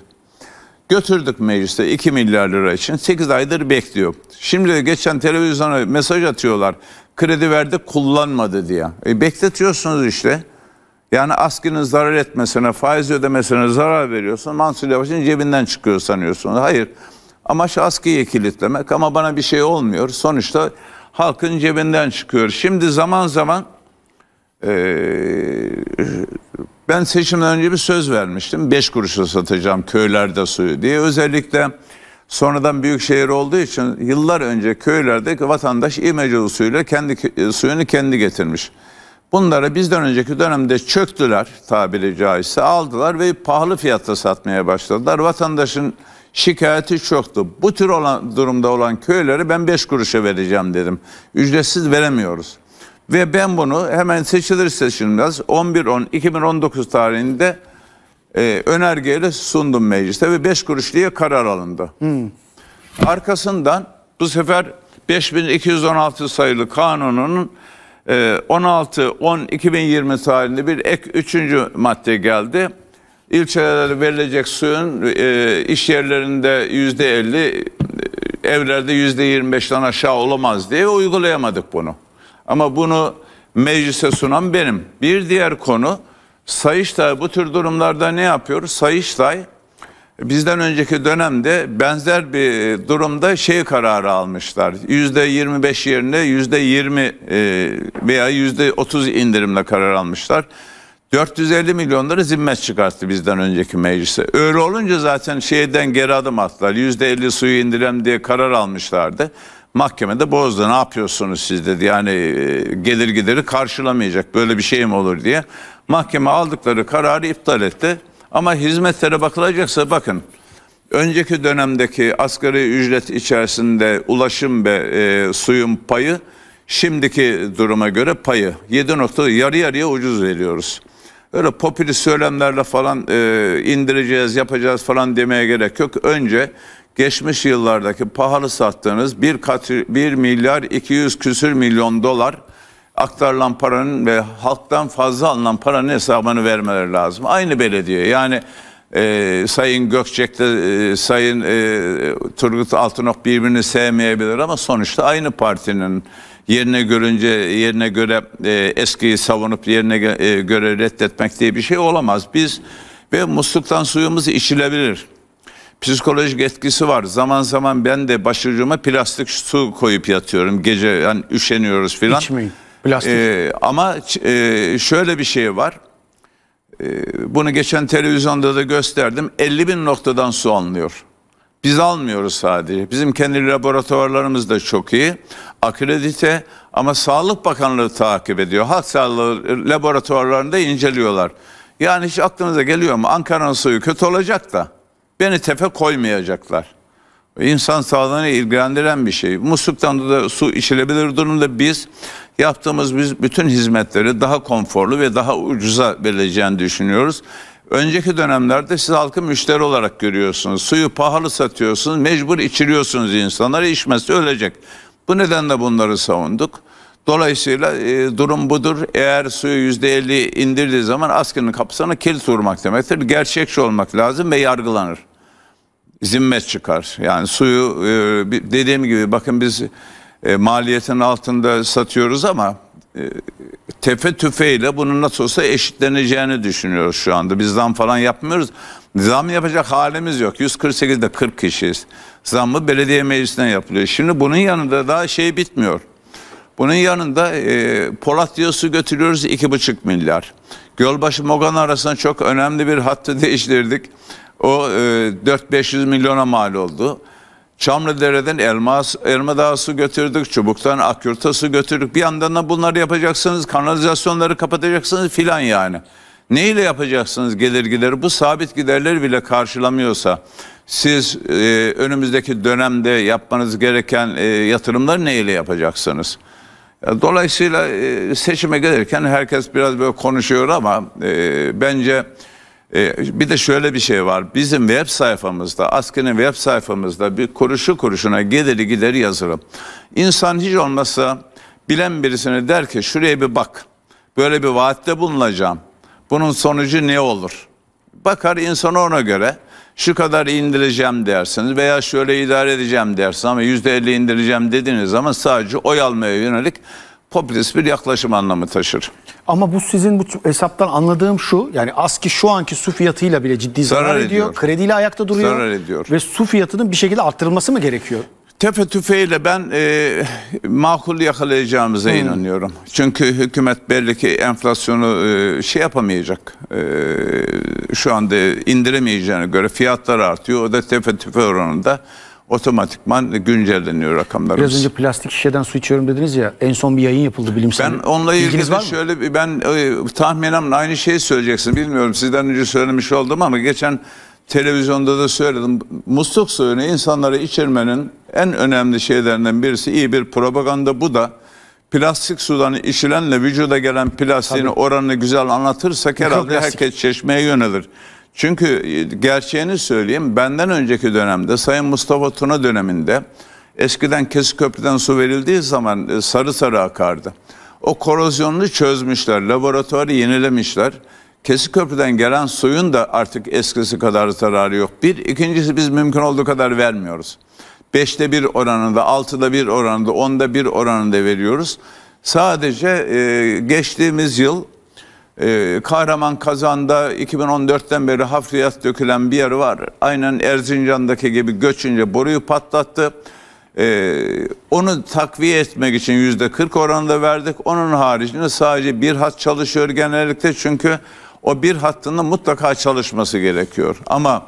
Götürdük mecliste 2 milyar lira için 8 aydır bekliyor. Şimdi de geçen televizyona mesaj atıyorlar. Kredi verdi kullanmadı diye. E, bekletiyorsunuz işte. Yani askının zarar etmesine, faiz ödemesine zarar veriyorsun. Mansur Yavaş'ın cebinden çıkıyor sanıyorsun. Hayır. Amaç askıyı kilitlemek ama bana bir şey olmuyor. Sonuçta halkın cebinden çıkıyor. Şimdi zaman zaman e, ben seçimden önce bir söz vermiştim. Beş kuruşa satacağım köylerde suyu diye. Özellikle sonradan büyük şehir olduğu için yıllar önce köylerde vatandaş imece usulüyle kendi suyunu kendi getirmiş. Bunları bizden önceki dönemde çöktüler tabiri caizse aldılar ve pahalı fiyatta satmaya başladılar. Vatandaşın şikayeti çoktu. Bu tür olan durumda olan köylere ben 5 kuruşa vereceğim dedim. Ücretsiz veremiyoruz. Ve ben bunu hemen seçilir seçilmez 11-10-2019 tarihinde e, önergeyle sundum mecliste ve 5 kuruş diye karar alındı. Hmm. Arkasından bu sefer 5216 sayılı kanununun 16-10-2020 ee, tarihinde bir ek üçüncü madde geldi. İlçelere verilecek suyun e, iş yerlerinde yüzde elli, evlerde yüzde 25'ten aşağı olamaz diye uygulayamadık bunu. Ama bunu meclise sunan benim. Bir diğer konu Sayıştay bu tür durumlarda ne yapıyor? Sayıştay bizden önceki dönemde benzer bir e, durumda şey kararı almışlar. Yüzde 25 yerine yüzde 20 e, veya yüzde 30 indirimle karar almışlar. 450 milyonları zimmet çıkarttı bizden önceki meclise. Öyle olunca zaten şeyden geri adım attılar. yüzde %50 suyu indirem diye karar almışlardı. Mahkemede bozdu ne yapıyorsunuz siz dedi. Yani e, gelir gideri karşılamayacak böyle bir şey mi olur diye. Mahkeme aldıkları kararı iptal etti. Ama hizmetlere bakılacaksa bakın önceki dönemdeki asgari ücret içerisinde ulaşım ve e, suyun payı şimdiki duruma göre payı 7 nokta yarı yarıya ucuz veriyoruz. Öyle popülist söylemlerle falan e, indireceğiz yapacağız falan demeye gerek yok. Önce geçmiş yıllardaki pahalı sattığınız bir kat, 1 milyar 200 küsür milyon dolar aktarılan paranın ve halktan fazla alınan paranın hesabını vermeleri lazım. Aynı belediye yani e, Sayın Gökçek'te e, Sayın e, Turgut Altınok birbirini sevmeyebilir ama sonuçta aynı partinin yerine görünce yerine göre e, eskiyi savunup yerine e, göre reddetmek diye bir şey olamaz. Biz ve musluktan suyumuz içilebilir. Psikolojik etkisi var. Zaman zaman ben de başucuma plastik su koyup yatıyorum. Gece yani üşeniyoruz filan. İçmeyin. Plastik. E, ama e, şöyle bir şey var. E, bunu geçen televizyonda da gösterdim. 50 bin noktadan su alınıyor. Biz almıyoruz sadece. Bizim kendi laboratuvarlarımız da çok iyi. Akredite ama Sağlık Bakanlığı takip ediyor. Halk Sağlığı laboratuvarlarında inceliyorlar. Yani hiç aklınıza geliyor mu? Ankara'nın suyu kötü olacak da beni tefe koymayacaklar. İnsan sağlığını ilgilendiren bir şey. Musluktan da su içilebilir durumda biz yaptığımız biz bütün hizmetleri daha konforlu ve daha ucuza verileceğini düşünüyoruz. Önceki dönemlerde siz halkı müşteri olarak görüyorsunuz. Suyu pahalı satıyorsunuz, mecbur içiriyorsunuz insanlara içmesi ölecek. Bu nedenle bunları savunduk. Dolayısıyla e, durum budur. Eğer suyu yüzde elli indirdiği zaman askerin kapısına kilit vurmak demektir. Gerçekçi olmak lazım ve yargılanır zimmet çıkar. Yani suyu e, dediğim gibi bakın biz e, maliyetin altında satıyoruz ama e, tefe tüfeğiyle bunun nasıl olsa eşitleneceğini düşünüyoruz şu anda. Biz zam falan yapmıyoruz. Zam yapacak halimiz yok. 148'de 40 kişiyiz. Zammı belediye meclisinden yapılıyor. Şimdi bunun yanında daha şey bitmiyor. Bunun yanında e, su götürüyoruz 2,5 milyar. Gölbaşı Mogan arasında çok önemli bir hattı değiştirdik. O e, 4-500 milyona mal oldu. Çamlıdere'den elmas, elma su götürdük, çubuktan akürta su götürdük. Bir yandan da bunları yapacaksınız, kanalizasyonları kapatacaksınız filan yani. Ne ile yapacaksınız gelir gideri? Bu sabit giderleri bile karşılamıyorsa siz e, önümüzdeki dönemde yapmanız gereken e, yatırımları ne ile yapacaksınız? Dolayısıyla e, seçime gelirken herkes biraz böyle konuşuyor ama e, bence... Ee, bir de şöyle bir şey var. Bizim web sayfamızda, Asker'in web sayfamızda bir kuruşu kuruşuna geliri gideri yazırım. İnsan hiç olmazsa bilen birisine der ki şuraya bir bak. Böyle bir vaatte bulunacağım. Bunun sonucu ne olur? Bakar insan ona göre şu kadar indireceğim dersiniz veya şöyle idare edeceğim dersiniz ama yüzde elli indireceğim dediğiniz zaman sadece oy almaya yönelik popülist bir yaklaşım anlamı taşır. Ama bu sizin bu hesaptan anladığım şu yani ASKİ şu anki su fiyatıyla bile ciddi zarar, zarar ediyor. ediyor. Krediyle ayakta duruyor. Zarar ediyor. Ve su fiyatının bir şekilde arttırılması mı gerekiyor? Tepe tüfeğiyle ben e, makul yakalayacağımıza hmm. inanıyorum. Çünkü hükümet belli ki enflasyonu e, şey yapamayacak. E, şu anda indiremeyeceğine göre fiyatlar artıyor. O da tepe tüfe oranında otomatikman güncelleniyor rakamlarımız. Biraz önce plastik şişeden su içiyorum dediniz ya. En son bir yayın yapıldı bilimsel. Ben onunla ilgili şöyle ben e, tahminen aynı şeyi söyleyeceksin. Bilmiyorum sizden önce söylemiş oldum ama geçen televizyonda da söyledim. Musluk suyunu insanlara içirmenin en önemli şeylerinden birisi iyi bir propaganda bu da plastik sudan içilenle vücuda gelen plastiğin Tabii. oranını güzel anlatırsak herhalde herkes çeşmeye yönelir. Çünkü e, gerçeğini söyleyeyim benden önceki dönemde Sayın Mustafa Tuna döneminde eskiden kesik köprüden su verildiği zaman e, sarı sarı akardı. O korozyonunu çözmüşler, laboratuvarı yenilemişler. Kesik köprüden gelen suyun da artık eskisi kadar zararı yok. Bir, ikincisi biz mümkün olduğu kadar vermiyoruz. Beşte bir oranında, altıda bir oranında, onda bir oranında veriyoruz. Sadece e, geçtiğimiz yıl ee, kahraman Kazan'da 2014'ten beri hafriyat dökülen bir yer var. Aynen Erzincan'daki gibi göçünce boruyu patlattı. Ee, onu takviye etmek için yüzde 40 oranında verdik. Onun haricinde sadece bir hat çalışıyor genellikle çünkü o bir hattının mutlaka çalışması gerekiyor. Ama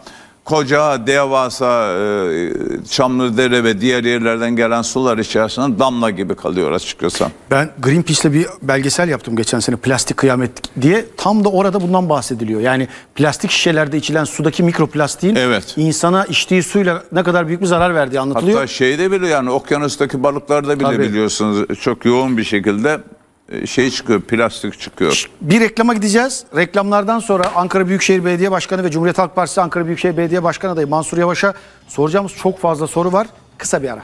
koca, devasa e, Çamlıdere ve diğer yerlerden gelen sular içerisinde damla gibi kalıyor açıkçası. Ben Greenpeace'le bir belgesel yaptım geçen sene plastik kıyamet diye. Tam da orada bundan bahsediliyor. Yani plastik şişelerde içilen sudaki mikroplastiğin evet. insana içtiği suyla ne kadar büyük bir zarar verdiği anlatılıyor. Hatta şeyde bile yani okyanustaki balıklarda bile Tabii. biliyorsunuz çok yoğun bir şekilde e, şey çıkıyor, plastik çıkıyor. Bir reklama gideceğiz. Reklamlardan sonra Ankara Büyükşehir Belediye Başkanı ve Cumhuriyet Halk Partisi Ankara Büyükşehir Belediye Başkanı adayı Mansur Yavaş'a soracağımız çok fazla soru var. Kısa bir ara.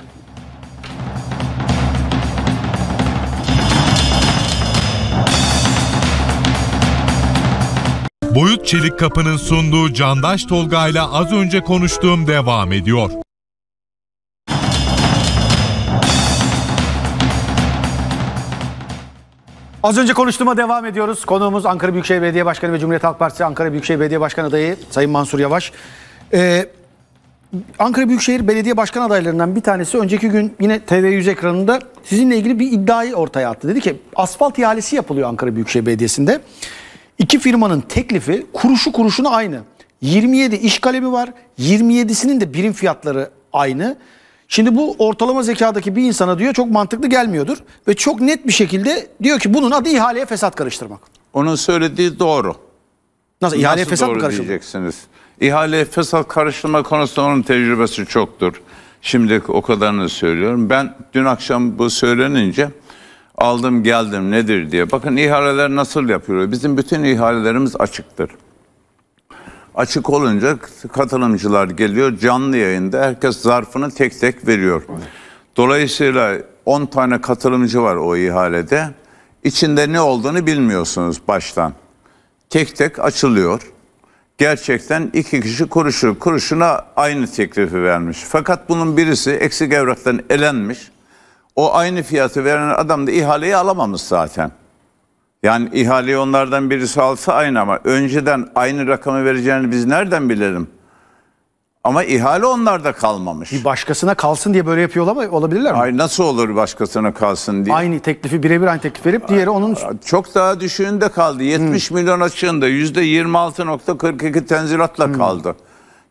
Boyut Çelik Kapı'nın sunduğu Candaş Tolga ile az önce konuştuğum devam ediyor. Az önce konuştuğuma devam ediyoruz. Konuğumuz Ankara Büyükşehir Belediye Başkanı ve Cumhuriyet Halk Partisi Ankara Büyükşehir Belediye Başkanı adayı Sayın Mansur Yavaş. Ee, Ankara Büyükşehir Belediye Başkan adaylarından bir tanesi önceki gün yine TV100 ekranında sizinle ilgili bir iddiayı ortaya attı. Dedi ki asfalt ihalesi yapılıyor Ankara Büyükşehir Belediyesi'nde. İki firmanın teklifi kuruşu kuruşuna aynı. 27 iş kalemi var. 27'sinin de birim fiyatları aynı. Şimdi bu ortalama zekadaki bir insana diyor çok mantıklı gelmiyordur. Ve çok net bir şekilde diyor ki bunun adı ihaleye fesat karıştırmak. Onun söylediği doğru. Nasıl ihaleye Nasıl fesat mı doğru karıştırmak? diyeceksiniz? İhaleye fesat karıştırma konusunda onun tecrübesi çoktur. Şimdi o kadarını söylüyorum. Ben dün akşam bu söylenince aldım geldim nedir diye. Bakın ihaleler nasıl yapılıyor. Bizim bütün ihalelerimiz açıktır açık olunca katılımcılar geliyor canlı yayında herkes zarfını tek tek veriyor. Dolayısıyla 10 tane katılımcı var o ihalede. İçinde ne olduğunu bilmiyorsunuz baştan. Tek tek açılıyor. Gerçekten iki kişi kuruşu kuruşuna aynı teklifi vermiş. Fakat bunun birisi eksik evraktan elenmiş. O aynı fiyatı veren adam da ihaleyi alamamış zaten. Yani ihaleyi onlardan birisi alsa aynı ama önceden aynı rakamı vereceğini biz nereden bilelim? Ama ihale onlarda kalmamış. Bir başkasına kalsın diye böyle yapıyor olama- olabilirler mi? Ay nasıl olur başkasına kalsın diye. Aynı teklifi birebir aynı teklif verip diğeri onun Çok daha düşüğünde kaldı. 70 hmm. milyon açığında yüzde %26.42 tenzilatla hmm. kaldı.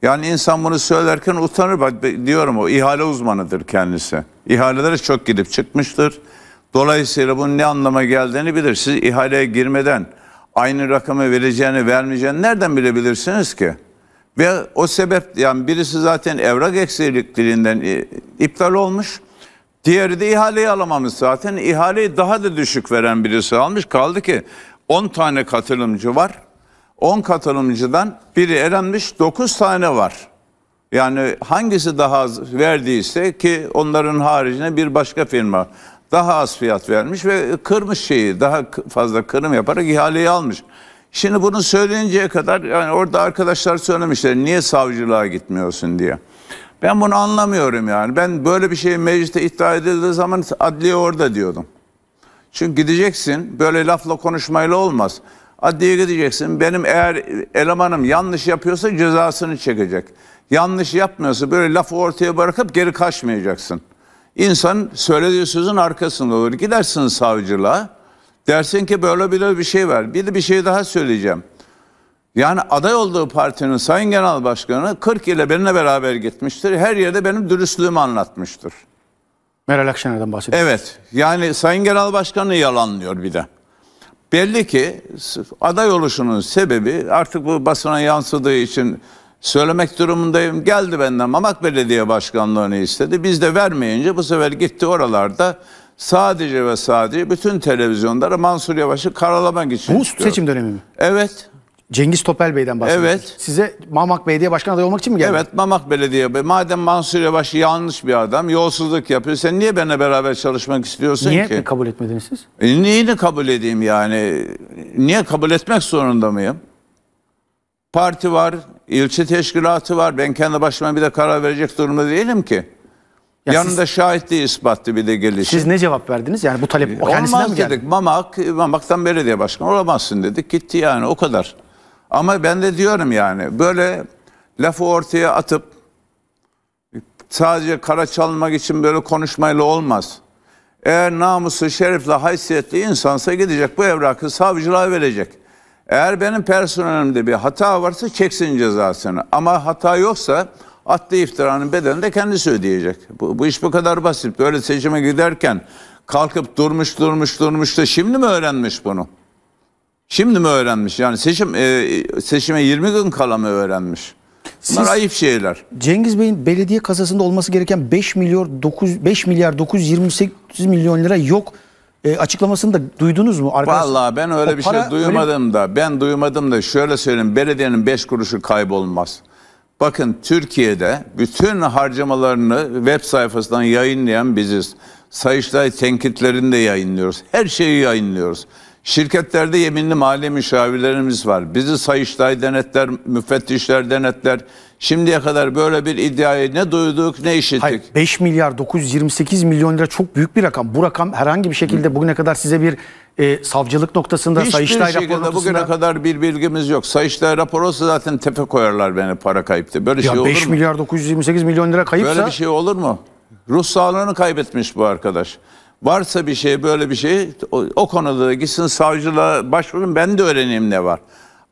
Yani insan bunu söylerken utanır. Bak diyorum o ihale uzmanıdır kendisi. İhalelere çok gidip çıkmıştır. Dolayısıyla bunun ne anlama geldiğini bilir. Siz ihaleye girmeden aynı rakamı vereceğini vermeyeceğini nereden bilebilirsiniz ki? Ve o sebep yani birisi zaten evrak eksikliğinden iptal olmuş. Diğeri de ihaleyi alamamış zaten. İhaleyi daha da düşük veren birisi almış. Kaldı ki 10 tane katılımcı var. 10 katılımcıdan biri elenmiş 9 tane var. Yani hangisi daha az verdiyse ki onların haricinde bir başka firma daha az fiyat vermiş ve kırmış şeyi. Daha fazla kırım yaparak ihaleyi almış. Şimdi bunu söyleyinceye kadar yani orada arkadaşlar söylemişler niye savcılığa gitmiyorsun diye. Ben bunu anlamıyorum yani. Ben böyle bir şey mecliste iddia edildiği zaman adliye orada diyordum. Çünkü gideceksin böyle lafla konuşmayla olmaz. Adliye gideceksin. Benim eğer elemanım yanlış yapıyorsa cezasını çekecek. Yanlış yapmıyorsa böyle lafı ortaya bırakıp geri kaçmayacaksın. İnsan söylediği sözün arkasında olur. Gidersin savcılığa. Dersin ki böyle böyle bir şey var. Bir de bir şey daha söyleyeceğim. Yani aday olduğu partinin sayın genel başkanı 40 ile benimle beraber gitmiştir. Her yerde benim dürüstlüğümü anlatmıştır. Meral Akşener'den bahsediyor. Evet. Yani sayın genel başkanı yalanlıyor bir de. Belli ki aday oluşunun sebebi artık bu basına yansıdığı için Söylemek durumundayım. Geldi benden Mamak Belediye Başkanlığı'nı istedi. Biz de vermeyince bu sefer gitti oralarda sadece ve sadece bütün televizyonlara Mansur Yavaş'ı karalamak için Bu çıkıyor. seçim dönemi mi? Evet. Cengiz Topel Bey'den bahsediyorsunuz. Evet. Size Mamak Belediye Başkanı adayı olmak için mi geldi? Evet Mamak Belediye Bey. Madem Mansur Yavaş yanlış bir adam, yolsuzluk yapıyor. Sen niye benimle beraber çalışmak istiyorsun Niye ki? Niye kabul etmediniz siz? E, neyini kabul edeyim yani? Niye kabul etmek zorunda mıyım? Parti var, İlçe teşkilatı var. Ben kendi başıma bir de karar verecek durumda değilim ki. Ya Yanında siz, şahitliği ispatlı bir de gelişi. Siz ne cevap verdiniz? Yani bu talep o kendisinden Olmaz mi dedik. Mamak, Mamak'tan belediye başkanı olamazsın dedik. Gitti yani o kadar. Ama ben de diyorum yani böyle lafı ortaya atıp sadece kara çalmak için böyle konuşmayla olmaz. Eğer namusu, şerifle, haysiyetli insansa gidecek bu evrakı savcılığa verecek. Eğer benim personelimde bir hata varsa çeksin cezasını. Ama hata yoksa attığı iftiranın bedelini de kendisi ödeyecek. Bu, bu iş bu kadar basit. Böyle seçime giderken kalkıp durmuş durmuş durmuş da şimdi mi öğrenmiş bunu? Şimdi mi öğrenmiş? Yani seçim e, seçime 20 gün kala mı öğrenmiş? Bunlar Siz, ayıp şeyler. Cengiz Bey'in belediye kasasında olması gereken 5 milyar 9 5 milyar 928 milyon lira yok e, açıklamasını da duydunuz mu? Arkadaş, Vallahi ben öyle bir şey duymadım öyle... da ben duymadım da şöyle söyleyeyim belediyenin 5 kuruşu kaybolmaz. Bakın Türkiye'de bütün harcamalarını web sayfasından yayınlayan biziz. Sayıştay tenkitlerini de yayınlıyoruz. Her şeyi yayınlıyoruz. Şirketlerde yeminli mali müşavirlerimiz var. Bizi Sayıştay denetler, müfettişler denetler. Şimdiye kadar böyle bir iddiayı ne duyduk ne işittik. Hayır, 5 milyar 928 milyon lira çok büyük bir rakam. Bu rakam herhangi bir şekilde bugüne kadar size bir e, savcılık noktasında, Hiçbir Sayıştay raporu noktasında... bugüne kadar bir bilgimiz yok. Sayıştay raporu zaten tepe koyarlar beni para kayıptı. Böyle ya şey olur 5 mu? milyar 928 milyon lira kayıpsa... Böyle bir şey olur mu? Ruh sağlığını kaybetmiş bu arkadaş. Varsa bir şey böyle bir şey o, o konuda da gitsin savcılığa başvurun ben de öğreneyim ne var.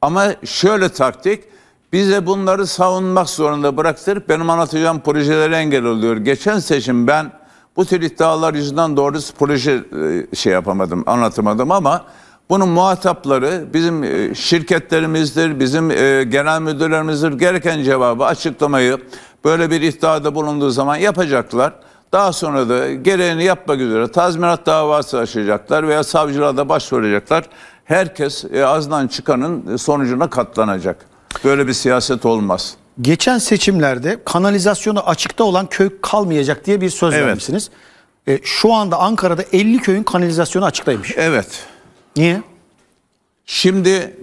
Ama şöyle taktik bize bunları savunmak zorunda bıraktır. benim anlatacağım projelere engel oluyor. Geçen seçim ben bu tür iddialar yüzünden doğrusu proje e, şey yapamadım anlatamadım ama bunun muhatapları bizim e, şirketlerimizdir, bizim e, genel müdürlerimizdir. Gereken cevabı açıklamayı böyle bir iddiada bulunduğu zaman yapacaklar. Daha sonra da gereğini yapmak üzere tazminat davası açacaklar veya savcılığa da başvuracaklar. Herkes e, azdan çıkanın sonucuna katlanacak. Böyle bir siyaset olmaz. Geçen seçimlerde kanalizasyonu açıkta olan köy kalmayacak diye bir söz evet. vermişsiniz. E, şu anda Ankara'da 50 köyün kanalizasyonu açıktaymış. Evet. Niye? Şimdi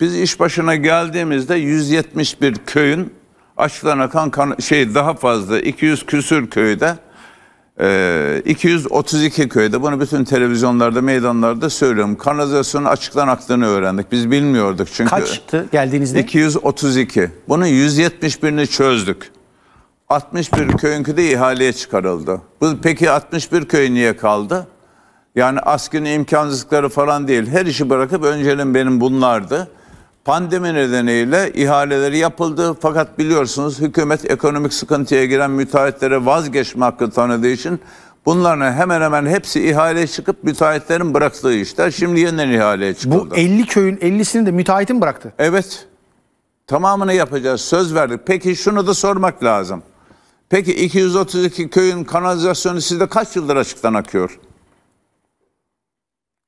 biz iş başına geldiğimizde 171 köyün açılan akan kan şey daha fazla 200 küsür köyde e, ee, 232 köyde bunu bütün televizyonlarda, meydanlarda söylüyorum. Kanalizasyonun açıktan aktığını öğrendik. Biz bilmiyorduk çünkü. Kaçtı geldiğinizde? 232. Bunun 171'ini çözdük. 61 köyünkü de ihaleye çıkarıldı. Bu, peki 61 köy niye kaldı? Yani asgın imkansızlıkları falan değil. Her işi bırakıp öncelim benim bunlardı. Pandemi nedeniyle ihaleleri yapıldı fakat biliyorsunuz hükümet ekonomik sıkıntıya giren müteahhitlere vazgeçme hakkı tanıdığı için bunların hemen hemen hepsi ihaleye çıkıp müteahhitlerin bıraktığı işler şimdi yeniden ihaleye çıkıldı. Bu 50 köyün 50'sini de müteahhitin bıraktı. Evet tamamını yapacağız söz verdik. Peki şunu da sormak lazım. Peki 232 köyün kanalizasyonu sizde kaç yıldır açıktan akıyor?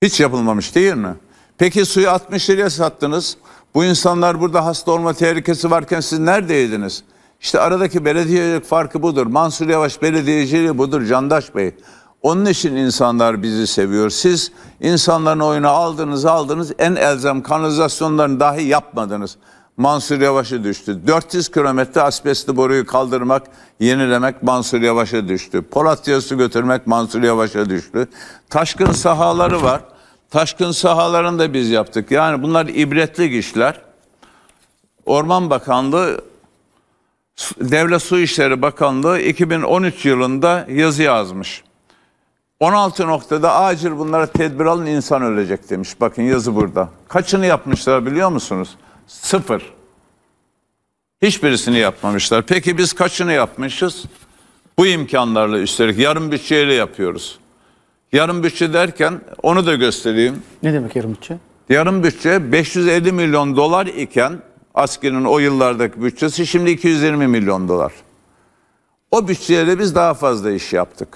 Hiç yapılmamış değil mi? Peki suyu 60 liraya sattınız. Bu insanlar burada hasta olma tehlikesi varken siz neredeydiniz? İşte aradaki belediyecilik farkı budur. Mansur Yavaş belediyeciliği budur Candaş Bey. Onun için insanlar bizi seviyor. Siz insanların oyunu aldınız aldınız en elzem kanalizasyonlarını dahi yapmadınız. Mansur Yavaş'a düştü. 400 kilometre asbestli boruyu kaldırmak, yenilemek Mansur Yavaş'a düştü. Polat Yası götürmek Mansur Yavaş'a düştü. Taşkın sahaları var. Taşkın sahalarını da biz yaptık. Yani bunlar ibretli işler. Orman Bakanlığı, Devlet Su İşleri Bakanlığı 2013 yılında yazı yazmış. 16 noktada acil bunlara tedbir alın insan ölecek demiş. Bakın yazı burada. Kaçını yapmışlar biliyor musunuz? Sıfır. Hiçbirisini yapmamışlar. Peki biz kaçını yapmışız? Bu imkanlarla üstelik yarım bütçeyle yapıyoruz. Yarım bütçe derken onu da göstereyim. Ne demek yarım bütçe? Yarım bütçe 550 milyon dolar iken askerin o yıllardaki bütçesi şimdi 220 milyon dolar. O bütçeyle biz daha fazla iş yaptık.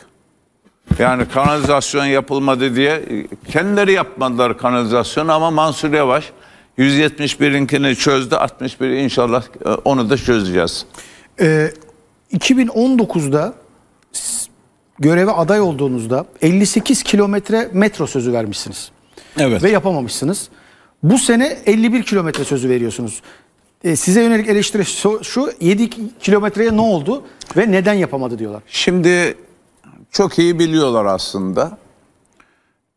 Yani kanalizasyon yapılmadı diye kendileri yapmadılar kanalizasyonu ama Mansur Yavaş 171'inkini çözdü. 61 inşallah e, onu da çözeceğiz. Ee, 2019'da göreve aday olduğunuzda 58 kilometre metro sözü vermişsiniz. Evet. Ve yapamamışsınız. Bu sene 51 kilometre sözü veriyorsunuz. E, size yönelik eleştiri şu 7 kilometreye ne oldu ve neden yapamadı diyorlar. Şimdi çok iyi biliyorlar aslında.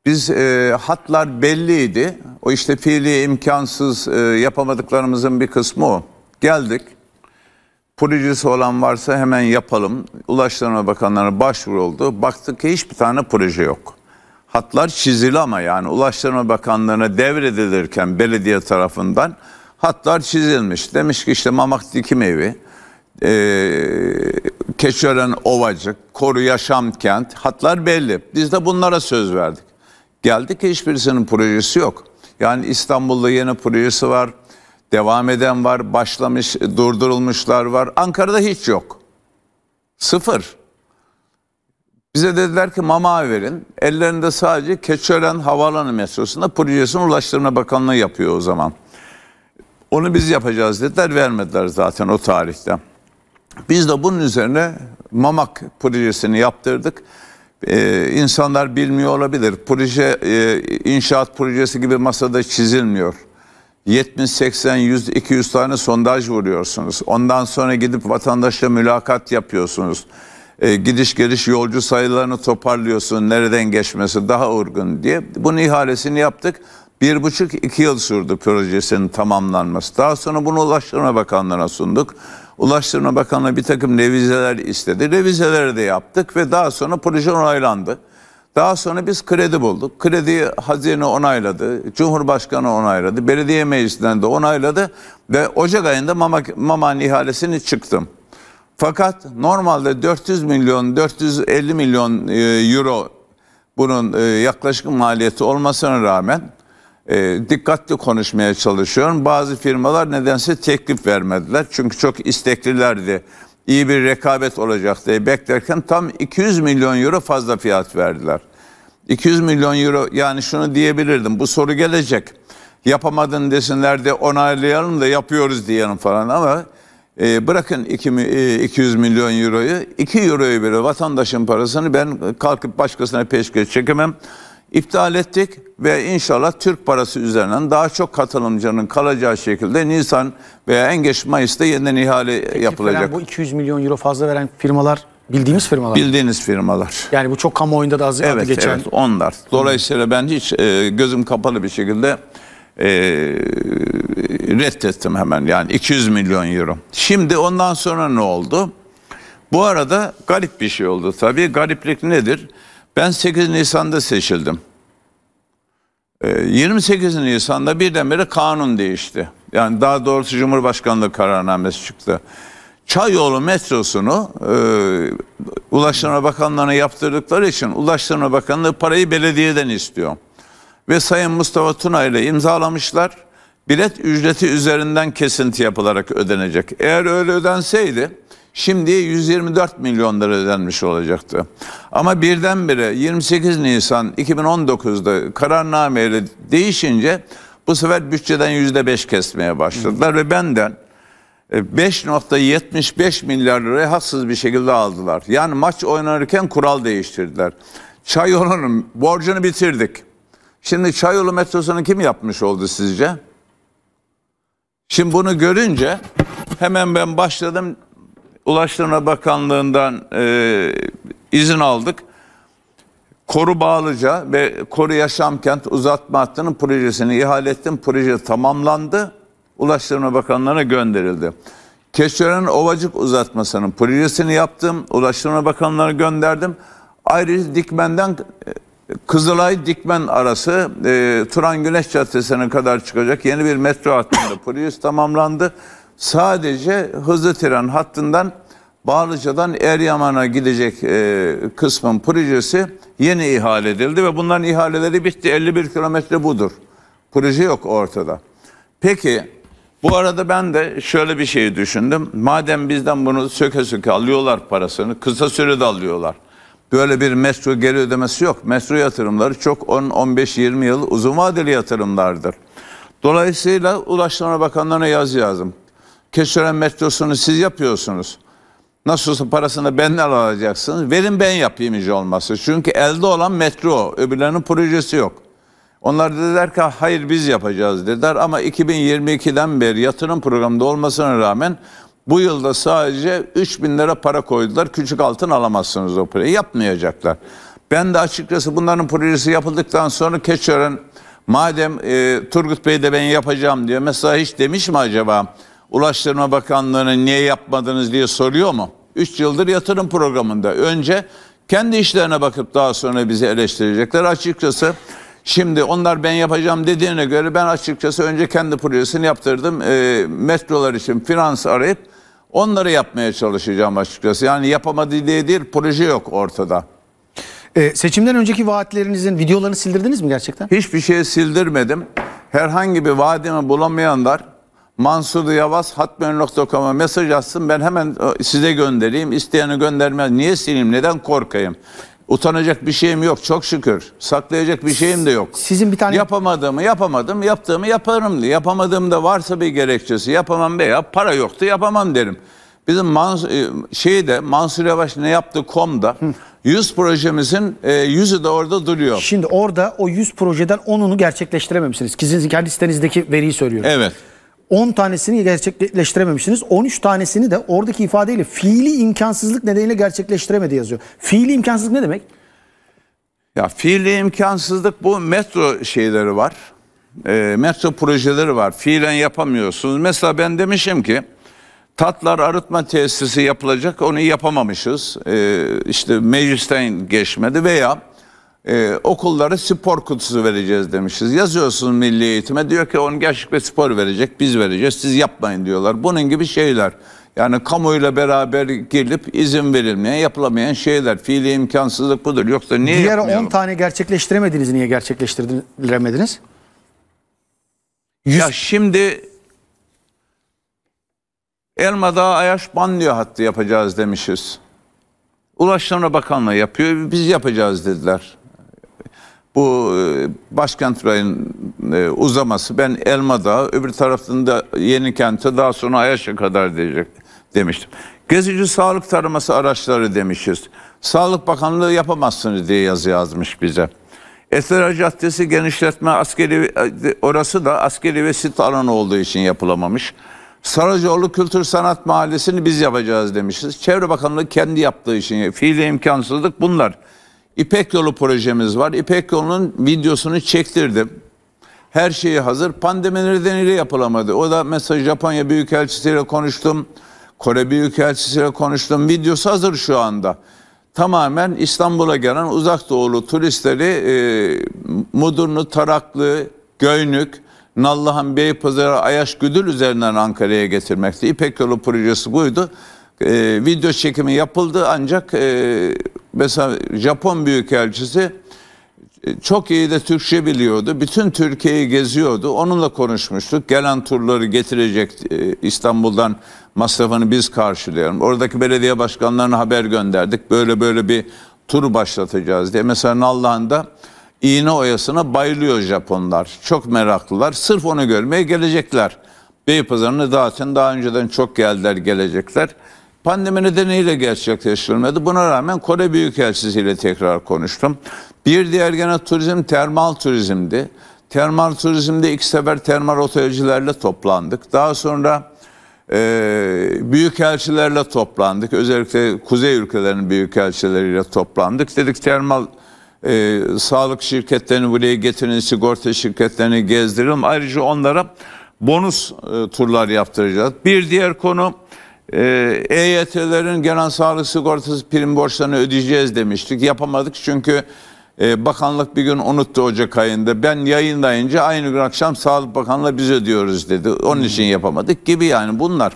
Biz e, hatlar belliydi. O işte fiili imkansız e, yapamadıklarımızın bir kısmı o. Geldik projesi olan varsa hemen yapalım. Ulaştırma Bakanlığı'na başvuruldu. Baktık ki hiçbir tane proje yok. Hatlar çizili ama yani Ulaştırma Bakanlığı'na devredilirken belediye tarafından hatlar çizilmiş. Demiş ki işte Mamak Dikim Evi, e, Keçören Ovacık, Koru Yaşam Kent hatlar belli. Biz de bunlara söz verdik. Geldi ki hiçbirisinin projesi yok. Yani İstanbul'da yeni projesi var, Devam eden var, başlamış, durdurulmuşlar var. Ankara'da hiç yok. Sıfır. Bize dediler ki mama verin. Ellerinde sadece Keçören Havaalanı metrosunda projesini Ulaştırma Bakanlığı yapıyor o zaman. Onu biz yapacağız dediler. Vermediler zaten o tarihte. Biz de bunun üzerine Mamak projesini yaptırdık. Ee, insanlar bilmiyor olabilir. Proje e, inşaat projesi gibi masada çizilmiyor. 70, 80, 100, 200 tane sondaj vuruyorsunuz. Ondan sonra gidip vatandaşla mülakat yapıyorsunuz. E, gidiş geliş yolcu sayılarını toparlıyorsun. Nereden geçmesi daha uygun diye. Bunun ihalesini yaptık. Bir buçuk iki yıl sürdü projesinin tamamlanması. Daha sonra bunu Ulaştırma Bakanlığı'na sunduk. Ulaştırma Bakanlığı bir takım revizeler istedi. Revizeleri de yaptık ve daha sonra proje onaylandı. Daha sonra biz kredi bulduk. Krediyi hazine onayladı, Cumhurbaşkanı onayladı, belediye meclisinden de onayladı ve Ocak ayında mama, Mama'nın ihalesini çıktım. Fakat normalde 400 milyon, 450 milyon e, euro bunun e, yaklaşık maliyeti olmasına rağmen e, dikkatli konuşmaya çalışıyorum. Bazı firmalar nedense teklif vermediler. Çünkü çok isteklilerdi iyi bir rekabet olacak diye beklerken tam 200 milyon euro fazla fiyat verdiler. 200 milyon euro yani şunu diyebilirdim bu soru gelecek. Yapamadın desinler de onaylayalım da yapıyoruz diyelim falan ama e, bırakın 200 e, milyon euroyu 2 euroyu bile vatandaşın parasını ben kalkıp başkasına peşkeş çekemem iptal ettik ve inşallah Türk parası üzerinden daha çok katılımcının kalacağı şekilde Nisan veya en geç Mayıs'ta yeniden ihale Teklif yapılacak. Veren bu 200 milyon euro fazla veren firmalar bildiğimiz firmalar. Bildiğiniz firmalar. Yani bu çok kamuoyunda da az evet, geçen. Evet onlar. Dolayısıyla ben hiç e, gözüm kapalı bir şekilde e, reddettim hemen yani 200 milyon euro. Şimdi ondan sonra ne oldu? Bu arada garip bir şey oldu tabii. Gariplik nedir? Ben 8 Nisan'da seçildim. 28 ee, Nisan'da birdenbire kanun değişti. Yani daha doğrusu Cumhurbaşkanlığı kararnamesi çıktı. Çayolu metrosunu e, Ulaştırma Bakanlığı'na yaptırdıkları için Ulaştırma Bakanlığı parayı belediyeden istiyor. Ve Sayın Mustafa Tuna ile imzalamışlar. Bilet ücreti üzerinden kesinti yapılarak ödenecek. Eğer öyle ödenseydi Şimdi 124 milyon lira ödenmiş olacaktı. Ama birdenbire 28 Nisan 2019'da kararnameyle değişince bu sefer bütçeden %5 kesmeye başladılar ve benden 5.75 e, milyar lirayı haksız bir şekilde aldılar. Yani maç oynarken kural değiştirdiler. Çayolu'nun borcunu bitirdik. Şimdi Çayolu metrosunu kim yapmış oldu sizce? Şimdi bunu görünce hemen ben başladım Ulaştırma Bakanlığı'ndan e, izin aldık. Koru Bağlıca ve Koru Yaşamkent uzatma hattının projesini ihale ettim. Proje tamamlandı. Ulaştırma Bakanlığı'na gönderildi. Keşören Ovacık uzatmasının projesini yaptım. Ulaştırma Bakanlığı'na gönderdim. Ayrıca Dikmen'den e, Kızılay Dikmen arası e, Turan Güneş Caddesi'ne kadar çıkacak yeni bir metro hattında projesi tamamlandı. Sadece hızlı tren hattından Bağlıca'dan Eryaman'a gidecek e, kısmın projesi yeni ihale edildi ve bunların ihaleleri bitti. 51 kilometre budur. Proje yok ortada. Peki bu arada ben de şöyle bir şey düşündüm. Madem bizden bunu söke söke alıyorlar parasını, kısa sürede alıyorlar. Böyle bir mesru geri ödemesi yok. Mesru yatırımları çok 10, 15, 20 yıl uzun vadeli yatırımlardır. Dolayısıyla Ulaştırma Bakanlığı'na yaz yazdım. Keşören metrosunu siz yapıyorsunuz. Nasıl olsa parasını benden alacaksınız. Verin ben yapayım hiç olmazsa. Çünkü elde olan metro. Öbürlerinin projesi yok. Onlar dediler ki hayır biz yapacağız dediler ama 2022'den beri yatırım programında olmasına rağmen bu yılda sadece 3 bin lira para koydular. Küçük altın alamazsınız o parayı. Yapmayacaklar. Ben de açıkçası bunların projesi yapıldıktan sonra Keçören madem e, Turgut Bey de ben yapacağım diyor. Mesela hiç demiş mi acaba Ulaştırma Bakanlığı'na niye yapmadınız diye soruyor mu? 3 yıldır yatırım programında. Önce kendi işlerine bakıp daha sonra bizi eleştirecekler. Açıkçası şimdi onlar ben yapacağım dediğine göre ben açıkçası önce kendi projesini yaptırdım. E, metrolar için finans arayıp onları yapmaya çalışacağım açıkçası. Yani yapamadı diye değil proje yok ortada. Ee, seçimden önceki vaatlerinizin videolarını sildirdiniz mi gerçekten? Hiçbir şey sildirmedim. Herhangi bir vaadimi bulamayanlar Mansur Yavaş hatmenlok.com'a mesaj atsın ben hemen e, size göndereyim. İsteyene göndermez. Niye sileyim? Neden korkayım? Utanacak bir şeyim yok çok şükür. Saklayacak bir şeyim de yok. Sizin bir tane... Yapamadığımı yapamadım, yaptığımı yaparım. diye Yapamadığım da varsa bir gerekçesi. Yapamam veya para yoktu yapamam derim. Bizim Mans e, şeyde Mansur Yavaş ne yaptı komda 100 projemizin e, yüzü de orada duruyor. Şimdi orada o 100 projeden 10'unu gerçekleştirememişsiniz. Sizin kendi sitenizdeki veriyi söylüyorum. Evet. 10 tanesini gerçekleştirememişsiniz. 13 tanesini de oradaki ifadeyle fiili imkansızlık nedeniyle gerçekleştiremedi yazıyor. Fiili imkansızlık ne demek? Ya fiili imkansızlık bu metro şeyleri var. E, metro projeleri var. Fiilen yapamıyorsunuz. Mesela ben demişim ki Tatlar arıtma tesisi yapılacak onu yapamamışız. E, işte meclisten geçmedi veya e, okullara spor kutusu vereceğiz demişiz. Yazıyorsun milli eğitime diyor ki 10 gençlik ve spor verecek biz vereceğiz siz yapmayın diyorlar. Bunun gibi şeyler yani kamuyla beraber girip izin verilmeyen yapılamayan şeyler fiili imkansızlık budur. Yoksa niye Diğer yapmayalım? 10 tane gerçekleştiremediniz niye gerçekleştiremediniz? 100... Ya şimdi Elmadağ Ayaş Banlıyor hattı yapacağız demişiz. Ulaştırma Bakanlığı yapıyor biz yapacağız dediler bu e, başkent rayın e, uzaması ben Elmadağ öbür tarafında yeni kente daha sonra Ayaş'a kadar diyecek demiştim. Gezici sağlık taraması araçları demişiz. Sağlık Bakanlığı yapamazsınız diye yazı yazmış bize. Esra Caddesi genişletme askeri e, orası da askeri ve sit alanı olduğu için yapılamamış. Saracoğlu Kültür Sanat Mahallesi'ni biz yapacağız demişiz. Çevre Bakanlığı kendi yaptığı için fiili imkansızlık bunlar. İpek Yolu projemiz var. İpek Yolu'nun videosunu çektirdim. Her şeyi hazır. Pandemi nedeniyle yapılamadı. O da mesela Japonya Büyükelçisi'yle konuştum. Kore Büyükelçisi'yle konuştum. Videosu hazır şu anda. Tamamen İstanbul'a gelen uzak doğulu turistleri e, Mudurnu, Taraklı, Göynük, Nallıhan, Beypazarı, Ayaş, Güdül üzerinden Ankara'ya getirmekti. İpek Yolu projesi buydu. E, video çekimi yapıldı ancak e, mesela Japon Büyükelçisi e, çok iyi de Türkçe biliyordu. Bütün Türkiye'yi geziyordu. Onunla konuşmuştuk. Gelen turları getirecek e, İstanbul'dan masrafını biz karşılayalım. Oradaki belediye başkanlarına haber gönderdik. Böyle böyle bir tur başlatacağız diye. Mesela Nallıhan'da iğne oyasına bayılıyor Japonlar. Çok meraklılar. Sırf onu görmeye gelecekler. Beypazarı'na zaten daha önceden çok geldiler gelecekler. Pandemi nedeniyle gerçekleştirilmedi. Buna rağmen Kore Büyükelçisi ile tekrar konuştum. Bir diğer gene turizm termal turizmdi. Termal turizmde iki sefer termal otelcilerle toplandık. Daha sonra e, büyükelçilerle toplandık. Özellikle kuzey ülkelerinin büyükelçileriyle toplandık. Dedik termal e, sağlık şirketlerini buraya getirin, sigorta şirketlerini gezdirelim. Ayrıca onlara bonus e, turlar yaptıracağız. Bir diğer konu ee, e, EYT'lerin genel sağlık sigortası prim borçlarını ödeyeceğiz demiştik. Yapamadık çünkü e, bakanlık bir gün unuttu Ocak ayında. Ben yayınlayınca aynı gün akşam Sağlık Bakanlığı biz ödüyoruz dedi. Onun hmm. için yapamadık gibi yani bunlar.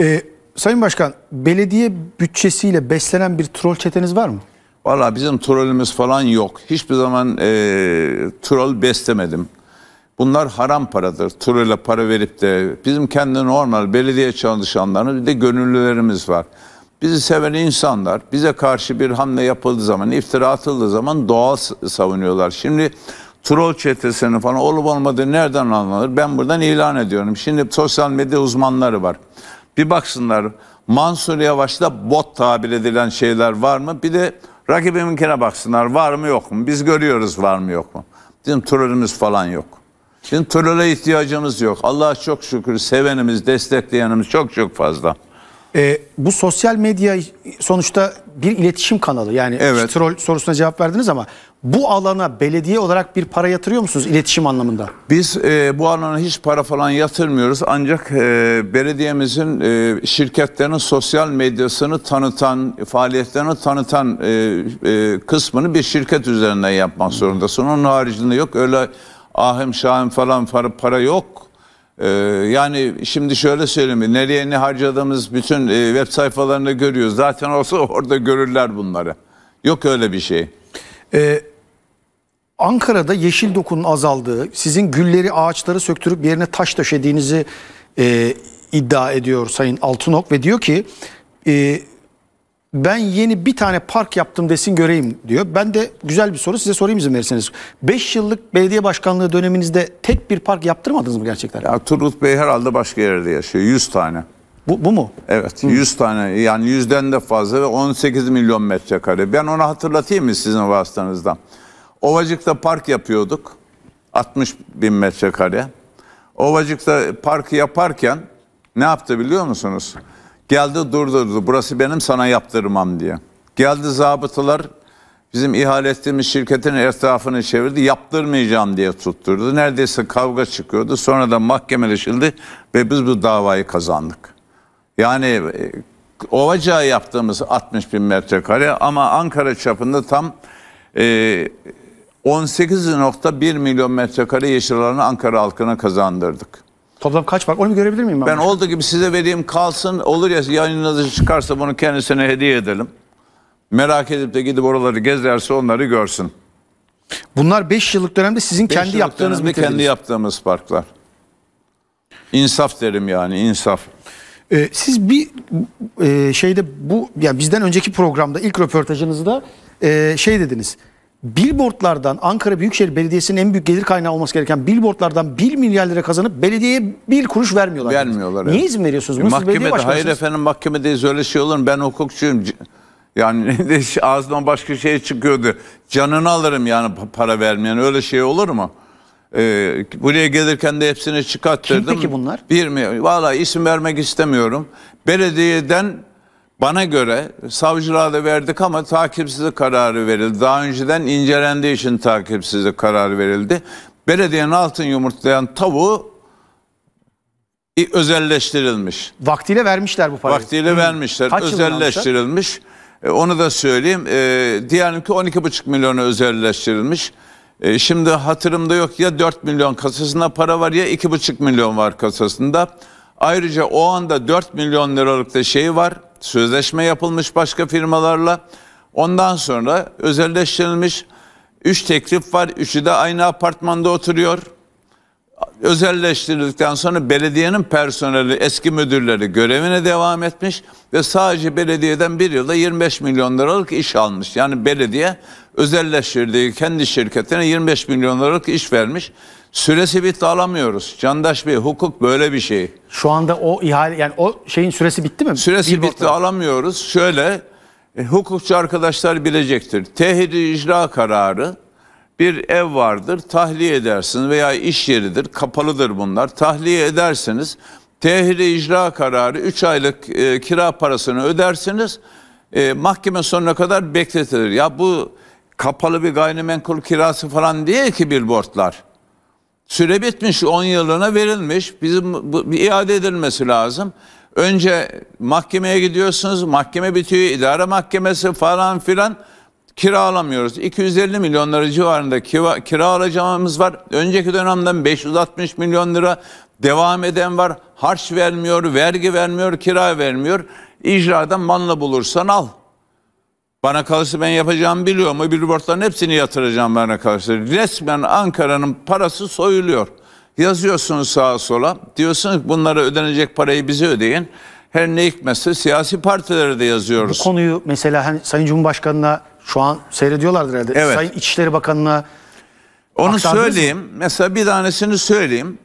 E, Sayın Başkan belediye bütçesiyle beslenen bir troll çeteniz var mı? Valla bizim trollümüz falan yok. Hiçbir zaman e, troll beslemedim. Bunlar haram paradır. Turuyla para verip de bizim kendi normal belediye çalışanlarımız bir de gönüllülerimiz var. Bizi seven insanlar bize karşı bir hamle yapıldığı zaman, iftira atıldığı zaman doğal savunuyorlar. Şimdi troll çetesini falan olup olmadığı nereden anlanır? Ben buradan ilan ediyorum. Şimdi sosyal medya uzmanları var. Bir baksınlar Mansur Yavaş'ta bot tabir edilen şeyler var mı? Bir de rakibiminkine baksınlar var mı yok mu? Biz görüyoruz var mı yok mu? Bizim trollümüz falan yok. Şimdi teröre ihtiyacımız yok. Allah çok şükür sevenimiz, destekleyenimiz çok çok fazla. E, bu sosyal medya sonuçta bir iletişim kanalı. Yani evet. troll sorusuna cevap verdiniz ama bu alana belediye olarak bir para yatırıyor musunuz iletişim anlamında? Biz e, bu alana hiç para falan yatırmıyoruz. Ancak e, belediyemizin e, şirketlerin sosyal medyasını tanıtan, faaliyetlerini tanıtan e, e, kısmını bir şirket üzerinden yapmak zorundasın. Onun haricinde yok öyle ahım şahım falan para yok. Ee, yani şimdi şöyle söyleyeyim nereye ne harcadığımız bütün e, web sayfalarında görüyoruz. Zaten olsa orada görürler bunları. Yok öyle bir şey. Ee, Ankara'da yeşil dokunun azaldığı, sizin gülleri ağaçları söktürüp yerine taş taşıdığınızı e, iddia ediyor Sayın Altınok ve diyor ki e, ben yeni bir tane park yaptım desin göreyim diyor. Ben de güzel bir soru size sorayım izin verirseniz. 5 yıllık belediye başkanlığı döneminizde tek bir park yaptırmadınız mı gerçekten? Ya, Turgut Bey herhalde başka yerde yaşıyor. 100 tane. Bu, bu mu? Evet 100 tane yani 100'den de fazla ve 18 milyon metrekare. Ben onu hatırlatayım mı sizin vasıtanızdan? Ovacık'ta park yapıyorduk. 60 bin metrekare. Ovacık'ta park yaparken ne yaptı biliyor musunuz? Geldi durdurdu. Burası benim sana yaptırmam diye. Geldi zabıtalar bizim ihale ettiğimiz şirketin etrafını çevirdi. Yaptırmayacağım diye tutturdu. Neredeyse kavga çıkıyordu. Sonra da mahkemeleşildi ve biz bu davayı kazandık. Yani e, Ovacağı yaptığımız 60 bin metrekare ama Ankara çapında tam e, 18.1 milyon metrekare yeşil alanı Ankara halkına kazandırdık. Toplam kaç var? Onu görebilir miyim? Ben, ben olduğu gibi size vereyim kalsın. Olur ya yayınınızı çıkarsa bunu kendisine hediye edelim. Merak edip de gidip oraları gezerse onları görsün. Bunlar 5 yıllık dönemde sizin beş kendi yaptığınız mı? Kendi yaptığımız parklar. İnsaf derim yani insaf. Ee, siz bir e, şeyde bu ya yani bizden önceki programda ilk röportajınızda e, şey dediniz billboardlardan Ankara Büyükşehir Belediyesi'nin en büyük gelir kaynağı olması gereken billboardlardan 1 milyar lira kazanıp belediyeye bir kuruş vermiyorlar. Vermiyorlar. Yani. Niye izin veriyorsunuz? Bunu mahkemede, hayır efendim mahkemedeyiz öyle şey olur Ben hukukçuyum. Yani ağzından başka şey çıkıyordu. Canını alırım yani para vermeyen öyle şey olur mu? Ee, buraya gelirken de hepsini çıkarttırdım. Kim peki bunlar? Bir mi? Valla isim vermek istemiyorum. Belediyeden bana göre savcılığa da verdik ama takipsizlik kararı verildi. Daha önceden incelendiği için takipsizlik kararı verildi. Belediyenin altın yumurtlayan tavuğu özelleştirilmiş. Vaktiyle vermişler bu parayı. Vaktiyle Hı. Hmm. vermişler. Kaç özelleştirilmiş. E, onu da söyleyeyim. E, diyelim ki 12,5 milyonu özelleştirilmiş. E, şimdi hatırımda yok ya 4 milyon kasasında para var ya 2,5 milyon var kasasında. Ayrıca o anda 4 milyon liralık da şey var sözleşme yapılmış başka firmalarla. Ondan sonra özelleştirilmiş 3 teklif var. Üçü de aynı apartmanda oturuyor. Özelleştirildikten sonra belediyenin personeli, eski müdürleri görevine devam etmiş ve sadece belediyeden bir yılda 25 milyon liralık iş almış. Yani belediye özelleştirdiği kendi şirketine 25 milyon liralık iş vermiş. Süresi bitti alamıyoruz. Candaş Bey hukuk böyle bir şey. Şu anda o ihale yani o şeyin süresi bitti mi? Süresi Billboard'da. bitti alamıyoruz. Şöyle e, hukukçu arkadaşlar bilecektir. Tehidi icra kararı bir ev vardır. Tahliye edersiniz veya iş yeridir. Kapalıdır bunlar. Tahliye edersiniz. Tehiri icra kararı 3 aylık e, kira parasını ödersiniz. E, mahkeme sonuna kadar bekletilir. Ya bu kapalı bir gayrimenkul kirası falan diye ki billboardlar. Süre bitmiş 10 yılına verilmiş. Bizim bu, bir iade edilmesi lazım. Önce mahkemeye gidiyorsunuz. Mahkeme bitiyor. idare mahkemesi falan filan kiralamıyoruz. 250 milyon lira civarında kira, kira alacağımız var. Önceki dönemden 560 milyon lira devam eden var. Harç vermiyor, vergi vermiyor, kira vermiyor. İcradan manla bulursan al. Bana kalırsa ben yapacağımı biliyor mu? borçların hepsini yatıracağım bana kalırsa. Resmen Ankara'nın parası soyuluyor. Yazıyorsunuz sağa sola. Diyorsunuz bunlara ödenecek parayı bize ödeyin. Her ne hikmetse siyasi partilere de yazıyoruz. Bu konuyu mesela hani Sayın Cumhurbaşkanı'na şu an seyrediyorlardır herhalde. Evet. Sayın İçişleri Bakanı'na onu söyleyeyim. Mi? Mesela bir tanesini söyleyeyim.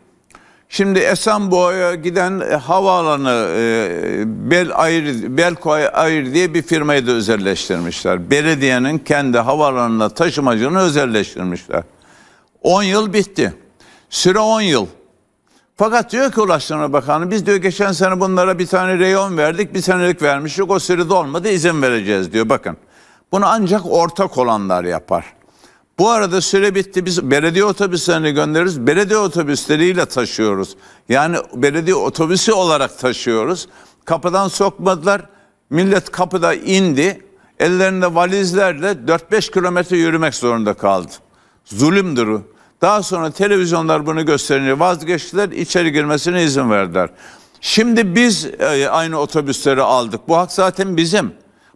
Şimdi Esenboğa'ya giden e, havaalanı e, Bel Air, Belko Air diye bir firmayı da özelleştirmişler. Belediyenin kendi havaalanına taşımacını özelleştirmişler. 10 yıl bitti. Süre 10 yıl. Fakat diyor ki Ulaştırma Bakanı biz diyor geçen sene bunlara bir tane reyon verdik, bir senelik vermiştik. O sürede olmadı izin vereceğiz diyor bakın. Bunu ancak ortak olanlar yapar. Bu arada süre bitti. Biz belediye otobüslerini göndeririz. Belediye otobüsleriyle taşıyoruz. Yani belediye otobüsü olarak taşıyoruz. Kapıdan sokmadılar. Millet kapıda indi. Ellerinde valizlerle 4-5 kilometre yürümek zorunda kaldı. Zulümdür o. Daha sonra televizyonlar bunu gösterince vazgeçtiler. içeri girmesine izin verdiler. Şimdi biz e, aynı otobüsleri aldık. Bu hak zaten bizim.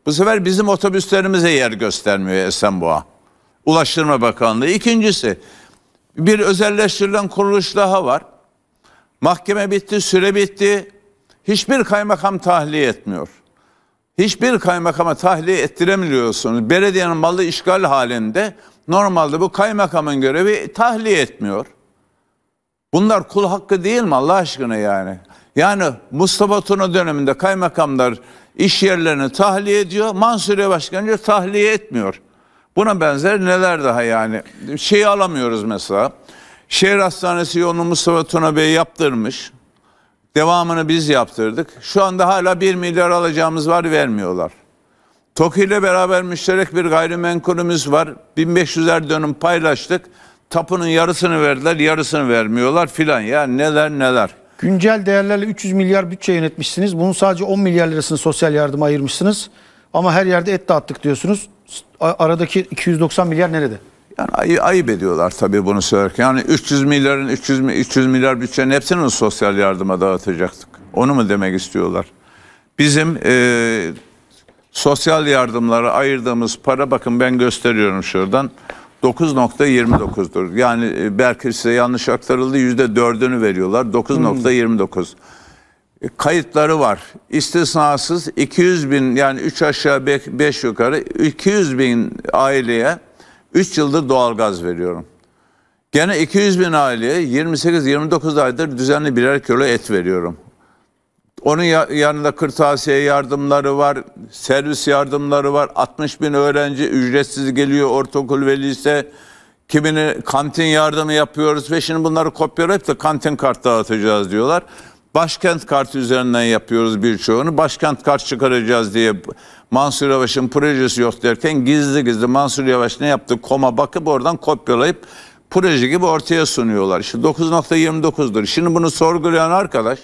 Bu sefer bizim otobüslerimize yer göstermiyor Esenboğa. Ulaştırma Bakanlığı. İkincisi bir özelleştirilen kuruluş daha var. Mahkeme bitti, süre bitti. Hiçbir kaymakam tahliye etmiyor. Hiçbir kaymakama tahliye ettiremiyorsunuz. Belediyenin malı işgal halinde normalde bu kaymakamın görevi tahliye etmiyor. Bunlar kul hakkı değil mi Allah aşkına yani? Yani Mustafa Tuna döneminde kaymakamlar iş yerlerini tahliye ediyor. Mansur Yavaş tahliye etmiyor. Buna benzer neler daha yani. Şeyi alamıyoruz mesela. Şehir Hastanesi yolunu Mustafa Tuna Bey yaptırmış. Devamını biz yaptırdık. Şu anda hala 1 milyar alacağımız var vermiyorlar. TOKİ ile beraber müşterek bir gayrimenkulümüz var. 1500'er dönüm paylaştık. Tapunun yarısını verdiler, yarısını vermiyorlar filan. Ya neler neler. Güncel değerlerle 300 milyar bütçe yönetmişsiniz. Bunun sadece 10 milyar lirasını sosyal yardıma ayırmışsınız. Ama her yerde et dağıttık diyorsunuz. Aradaki 290 milyar nerede? Yani ay, ayıp ediyorlar tabii bunu söylerken. Yani 300 milyarın 300 300 milyar bütçenin hepsini sosyal yardıma dağıtacaktık? Onu mu demek istiyorlar? Bizim e, sosyal yardımlara ayırdığımız para bakın ben gösteriyorum şuradan. 9.29'dur. Yani e, belki size yanlış aktarıldı %4'ünü veriyorlar. 9.29. Hmm kayıtları var. İstisnasız 200 bin yani 3 aşağı 5 yukarı 200 bin aileye 3 yıldır doğalgaz veriyorum. Gene 200 bin aileye 28-29 aydır düzenli birer kilo et veriyorum. Onun yanında kırtasiye yardımları var, servis yardımları var. 60 bin öğrenci ücretsiz geliyor ortaokul ve lise. Kimini kantin yardımı yapıyoruz ve şimdi bunları kopyalayıp da kantin kart dağıtacağız diyorlar. Başkent kart üzerinden yapıyoruz birçoğunu. Başkent kart çıkaracağız diye Mansur Yavaş'ın projesi yok derken gizli gizli Mansur Yavaş ne yaptı koma bakıp oradan kopyalayıp proje gibi ortaya sunuyorlar. İşte 9.29'dur. Şimdi bunu sorgulayan arkadaş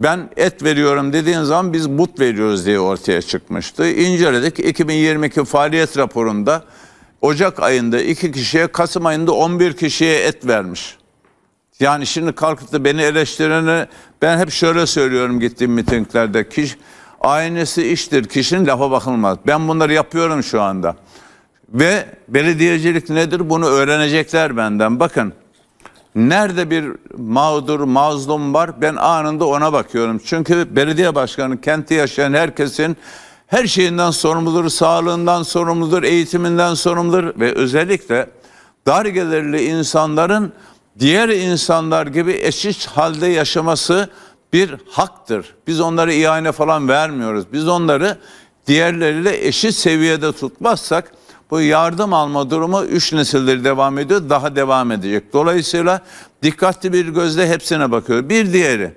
ben et veriyorum dediğin zaman biz but veriyoruz diye ortaya çıkmıştı. İnceledik. 2022 faaliyet raporunda Ocak ayında 2 kişiye, Kasım ayında 11 kişiye et vermiş. Yani şimdi kalkıp da beni eleştirene ben hep şöyle söylüyorum gittiğim mitinglerde. Kişi, aynesi iştir. Kişinin lafa bakılmaz. Ben bunları yapıyorum şu anda. Ve belediyecilik nedir bunu öğrenecekler benden. Bakın nerede bir mağdur, mazlum var ben anında ona bakıyorum. Çünkü belediye başkanı, kenti yaşayan herkesin her şeyinden sorumludur, sağlığından sorumludur, eğitiminden sorumludur ve özellikle dar gelirli insanların diğer insanlar gibi eşit halde yaşaması bir haktır. Biz onlara ihane falan vermiyoruz. Biz onları diğerleriyle eşit seviyede tutmazsak bu yardım alma durumu üç nesildir devam ediyor, daha devam edecek. Dolayısıyla dikkatli bir gözle hepsine bakıyor. Bir diğeri,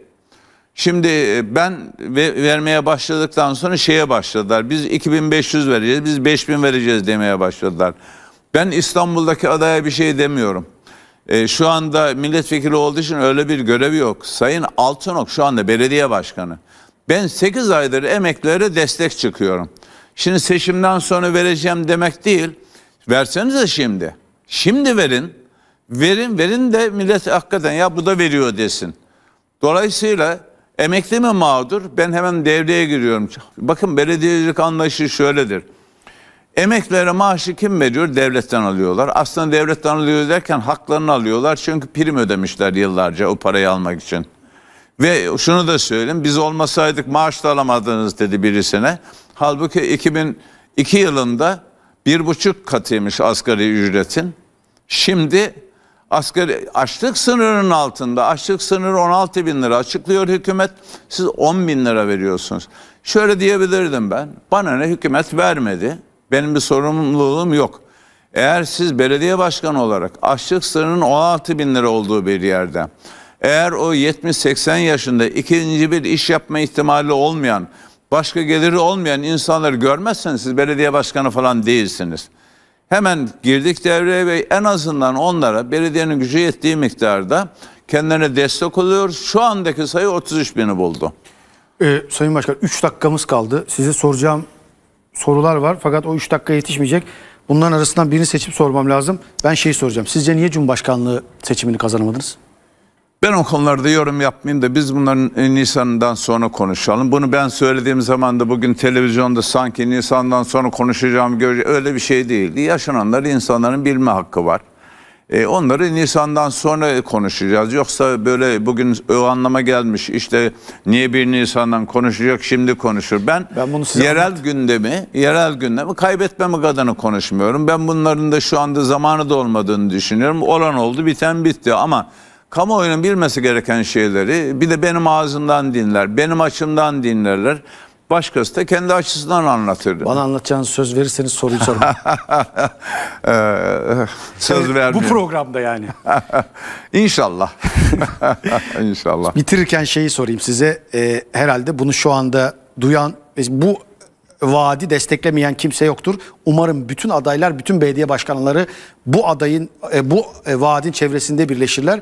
şimdi e, ben vermeye başladıktan sonra şeye başladılar. Biz 2500 vereceğiz, biz 5000 vereceğiz demeye başladılar. Ben İstanbul'daki adaya bir şey demiyorum. E, şu anda milletvekili olduğu için öyle bir görevi yok. Sayın Altınok şu anda belediye başkanı. Ben 8 aydır emeklilere destek çıkıyorum. Şimdi seçimden sonra vereceğim demek değil. Verseniz de şimdi. Şimdi verin. Verin, verin de millet hakikaten ya bu da veriyor desin. Dolayısıyla emekli mi mağdur? Ben hemen devreye giriyorum. Bakın belediyecilik anlayışı şöyledir. Emeklere maaşı kim veriyor? Devletten alıyorlar. Aslında devletten alıyor derken haklarını alıyorlar. Çünkü prim ödemişler yıllarca o parayı almak için. Ve şunu da söyleyeyim. Biz olmasaydık maaş da alamadınız dedi birisine. Halbuki 2002 yılında bir buçuk katıymış asgari ücretin. Şimdi asgari açlık sınırının altında. Açlık sınırı 16 bin lira açıklıyor hükümet. Siz 10 bin lira veriyorsunuz. Şöyle diyebilirdim ben. Bana ne hükümet vermedi. Benim bir sorumluluğum yok. Eğer siz belediye başkanı olarak açlık sınırının 16 bin lira olduğu bir yerde eğer o 70-80 yaşında ikinci bir iş yapma ihtimali olmayan başka geliri olmayan insanları görmezseniz siz belediye başkanı falan değilsiniz. Hemen girdik devreye ve en azından onlara belediyenin gücü yettiği miktarda kendilerine destek oluyor. Şu andaki sayı 33 bini buldu. Ee, Sayın Başkan 3 dakikamız kaldı. Size soracağım sorular var fakat o 3 dakika yetişmeyecek. Bunların arasından birini seçip sormam lazım. Ben şeyi soracağım. Sizce niye Cumhurbaşkanlığı seçimini kazanamadınız? Ben o konularda yorum yapmayayım da biz bunların Nisan'dan sonra konuşalım. Bunu ben söylediğim zaman da bugün televizyonda sanki Nisan'dan sonra konuşacağım öyle bir şey değildi. Yaşananlar insanların bilme hakkı var. E, onları Nisan'dan sonra konuşacağız. Yoksa böyle bugün o anlama gelmiş işte niye bir Nisan'dan konuşacak şimdi konuşur. Ben, ben bunu size yerel anlat. gündemi, yerel gündemi kaybetmemek adına konuşmuyorum. Ben bunların da şu anda zamanı da olmadığını düşünüyorum. Olan oldu, biten bitti ama kamuoyunun bilmesi gereken şeyleri bir de benim ağzımdan dinler, benim açımdan dinlerler. Başkası da kendi açısından anlatırdı. Bana anlatacağınız söz verirseniz soruyu sormam. Ee, söz vermiyorum. Bu programda yani. İnşallah. İnşallah. Bitirirken şeyi sorayım size. Ee, herhalde bunu şu anda duyan, bu vaadi desteklemeyen kimse yoktur. Umarım bütün adaylar, bütün belediye başkanları bu adayın, e, bu e, vaadin çevresinde birleşirler.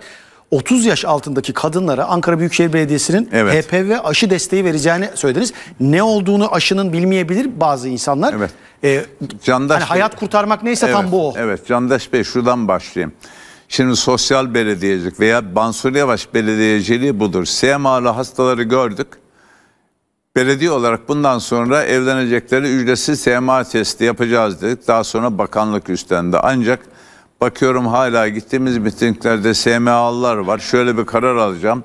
30 yaş altındaki kadınlara Ankara Büyükşehir Belediyesi'nin evet. HPV aşı desteği vereceğini söylediniz. Ne olduğunu aşının bilmeyebilir bazı insanlar. Evet. Ee, Candaş hani hayat kurtarmak neyse evet, tam bu o. Evet Candaş Bey şuradan başlayayım. Şimdi sosyal belediyecilik veya Bansur Yavaş belediyeciliği budur. SMA'lı hastaları gördük. Belediye olarak bundan sonra evlenecekleri ücretsiz SMA testi yapacağız dedik. Daha sonra bakanlık üstlendi. Ancak Bakıyorum hala gittiğimiz mitinglerde SMA'lar var. Şöyle bir karar alacağım.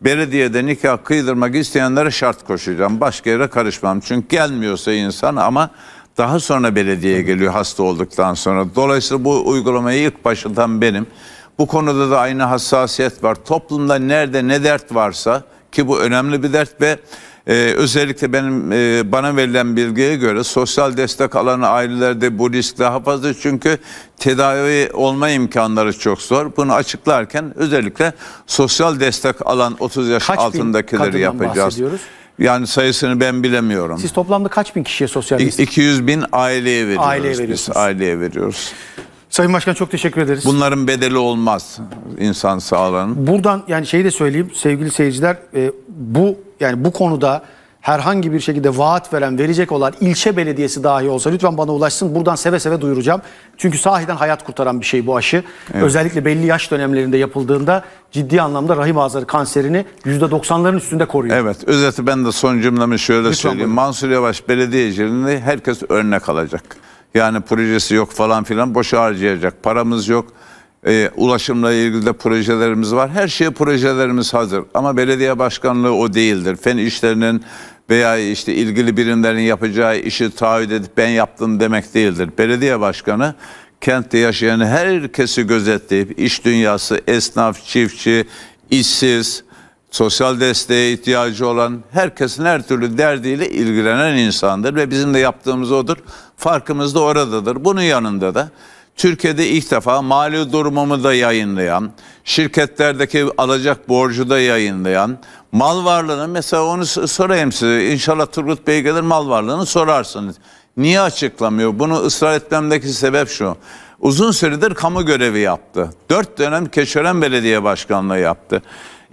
Belediyede nikah kıydırmak isteyenlere şart koşacağım. Başka yere karışmam. Çünkü gelmiyorsa insan ama daha sonra belediyeye geliyor hasta olduktan sonra. Dolayısıyla bu uygulamayı ilk başından benim. Bu konuda da aynı hassasiyet var. Toplumda nerede ne dert varsa ki bu önemli bir dert ve ee, özellikle benim e, bana verilen bilgiye göre sosyal destek alan ailelerde bu risk daha fazla çünkü tedavi olma imkanları çok zor. Bunu açıklarken özellikle sosyal destek alan 30 yaş Kaç altındakileri yapacağız. Yani sayısını ben bilemiyorum. Siz toplamda kaç bin kişiye sosyal destek? 200 bin aileye veriyoruz Aileye biz. Aileye veriyoruz. Sayın Başkan çok teşekkür ederiz. Bunların bedeli olmaz insan sağlığının. Buradan yani şeyi de söyleyeyim sevgili seyirciler e, bu yani bu konuda herhangi bir şekilde vaat veren, verecek olan ilçe belediyesi dahi olsa lütfen bana ulaşsın. Buradan seve seve duyuracağım. Çünkü sahiden hayat kurtaran bir şey bu aşı. Evet. Özellikle belli yaş dönemlerinde yapıldığında ciddi anlamda rahim ağızları kanserini %90'ların üstünde koruyor. Evet. Özeti ben de son cümlemi şöyle lütfen söyleyeyim. Buyurun. Mansur Yavaş belediyecilerini herkes örnek alacak. Yani projesi yok falan filan boş harcayacak paramız yok. E, ulaşımla ilgili de projelerimiz var. Her şeye projelerimiz hazır. Ama belediye başkanlığı o değildir. Fen işlerinin veya işte ilgili birimlerin yapacağı işi taahhüt edip ben yaptım demek değildir. Belediye başkanı kentte yaşayan herkesi gözetleyip iş dünyası, esnaf, çiftçi, işsiz, sosyal desteğe ihtiyacı olan, herkesin her türlü derdiyle ilgilenen insandır ve bizim de yaptığımız odur. Farkımız da oradadır. Bunun yanında da Türkiye'de ilk defa mali durumumu da yayınlayan, şirketlerdeki alacak borcu da yayınlayan, mal varlığını mesela onu sorayım size. İnşallah Turgut Bey gelir mal varlığını sorarsınız. Niye açıklamıyor? Bunu ısrar etmemdeki sebep şu. Uzun süredir kamu görevi yaptı. Dört dönem Keçören Belediye Başkanlığı yaptı.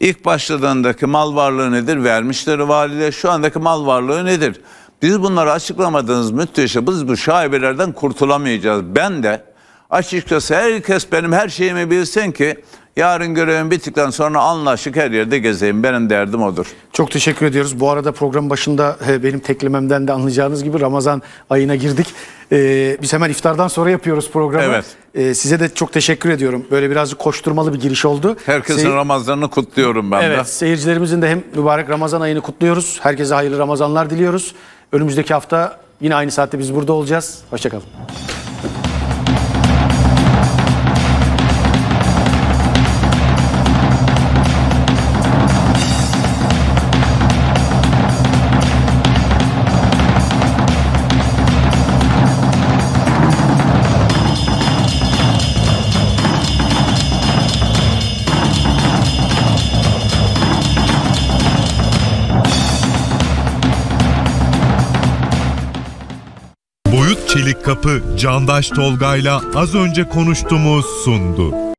İlk başladığındaki mal varlığı nedir? Vermişleri valide şu andaki mal varlığı nedir? Biz bunları açıklamadığınız müddetçe biz bu şaibelerden kurtulamayacağız. Ben de açıkçası herkes benim her şeyimi bilsin ki Yarın görevim bittikten sonra anlaşık her yerde gezeyim. Benim derdim odur. Çok teşekkür ediyoruz. Bu arada program başında e, benim teklememden de anlayacağınız gibi Ramazan ayına girdik. E, biz hemen iftardan sonra yapıyoruz programı. Evet. E, size de çok teşekkür ediyorum. Böyle birazcık koşturmalı bir giriş oldu. Herkesin Seyir- Ramazan'ını kutluyorum ben de. Evet, seyircilerimizin de hem mübarek Ramazan ayını kutluyoruz. Herkese hayırlı Ramazanlar diliyoruz. Önümüzdeki hafta yine aynı saatte biz burada olacağız. Hoşçakalın. Çelik Kapı Candaş Tolga'yla az önce konuştuğumuz sundu.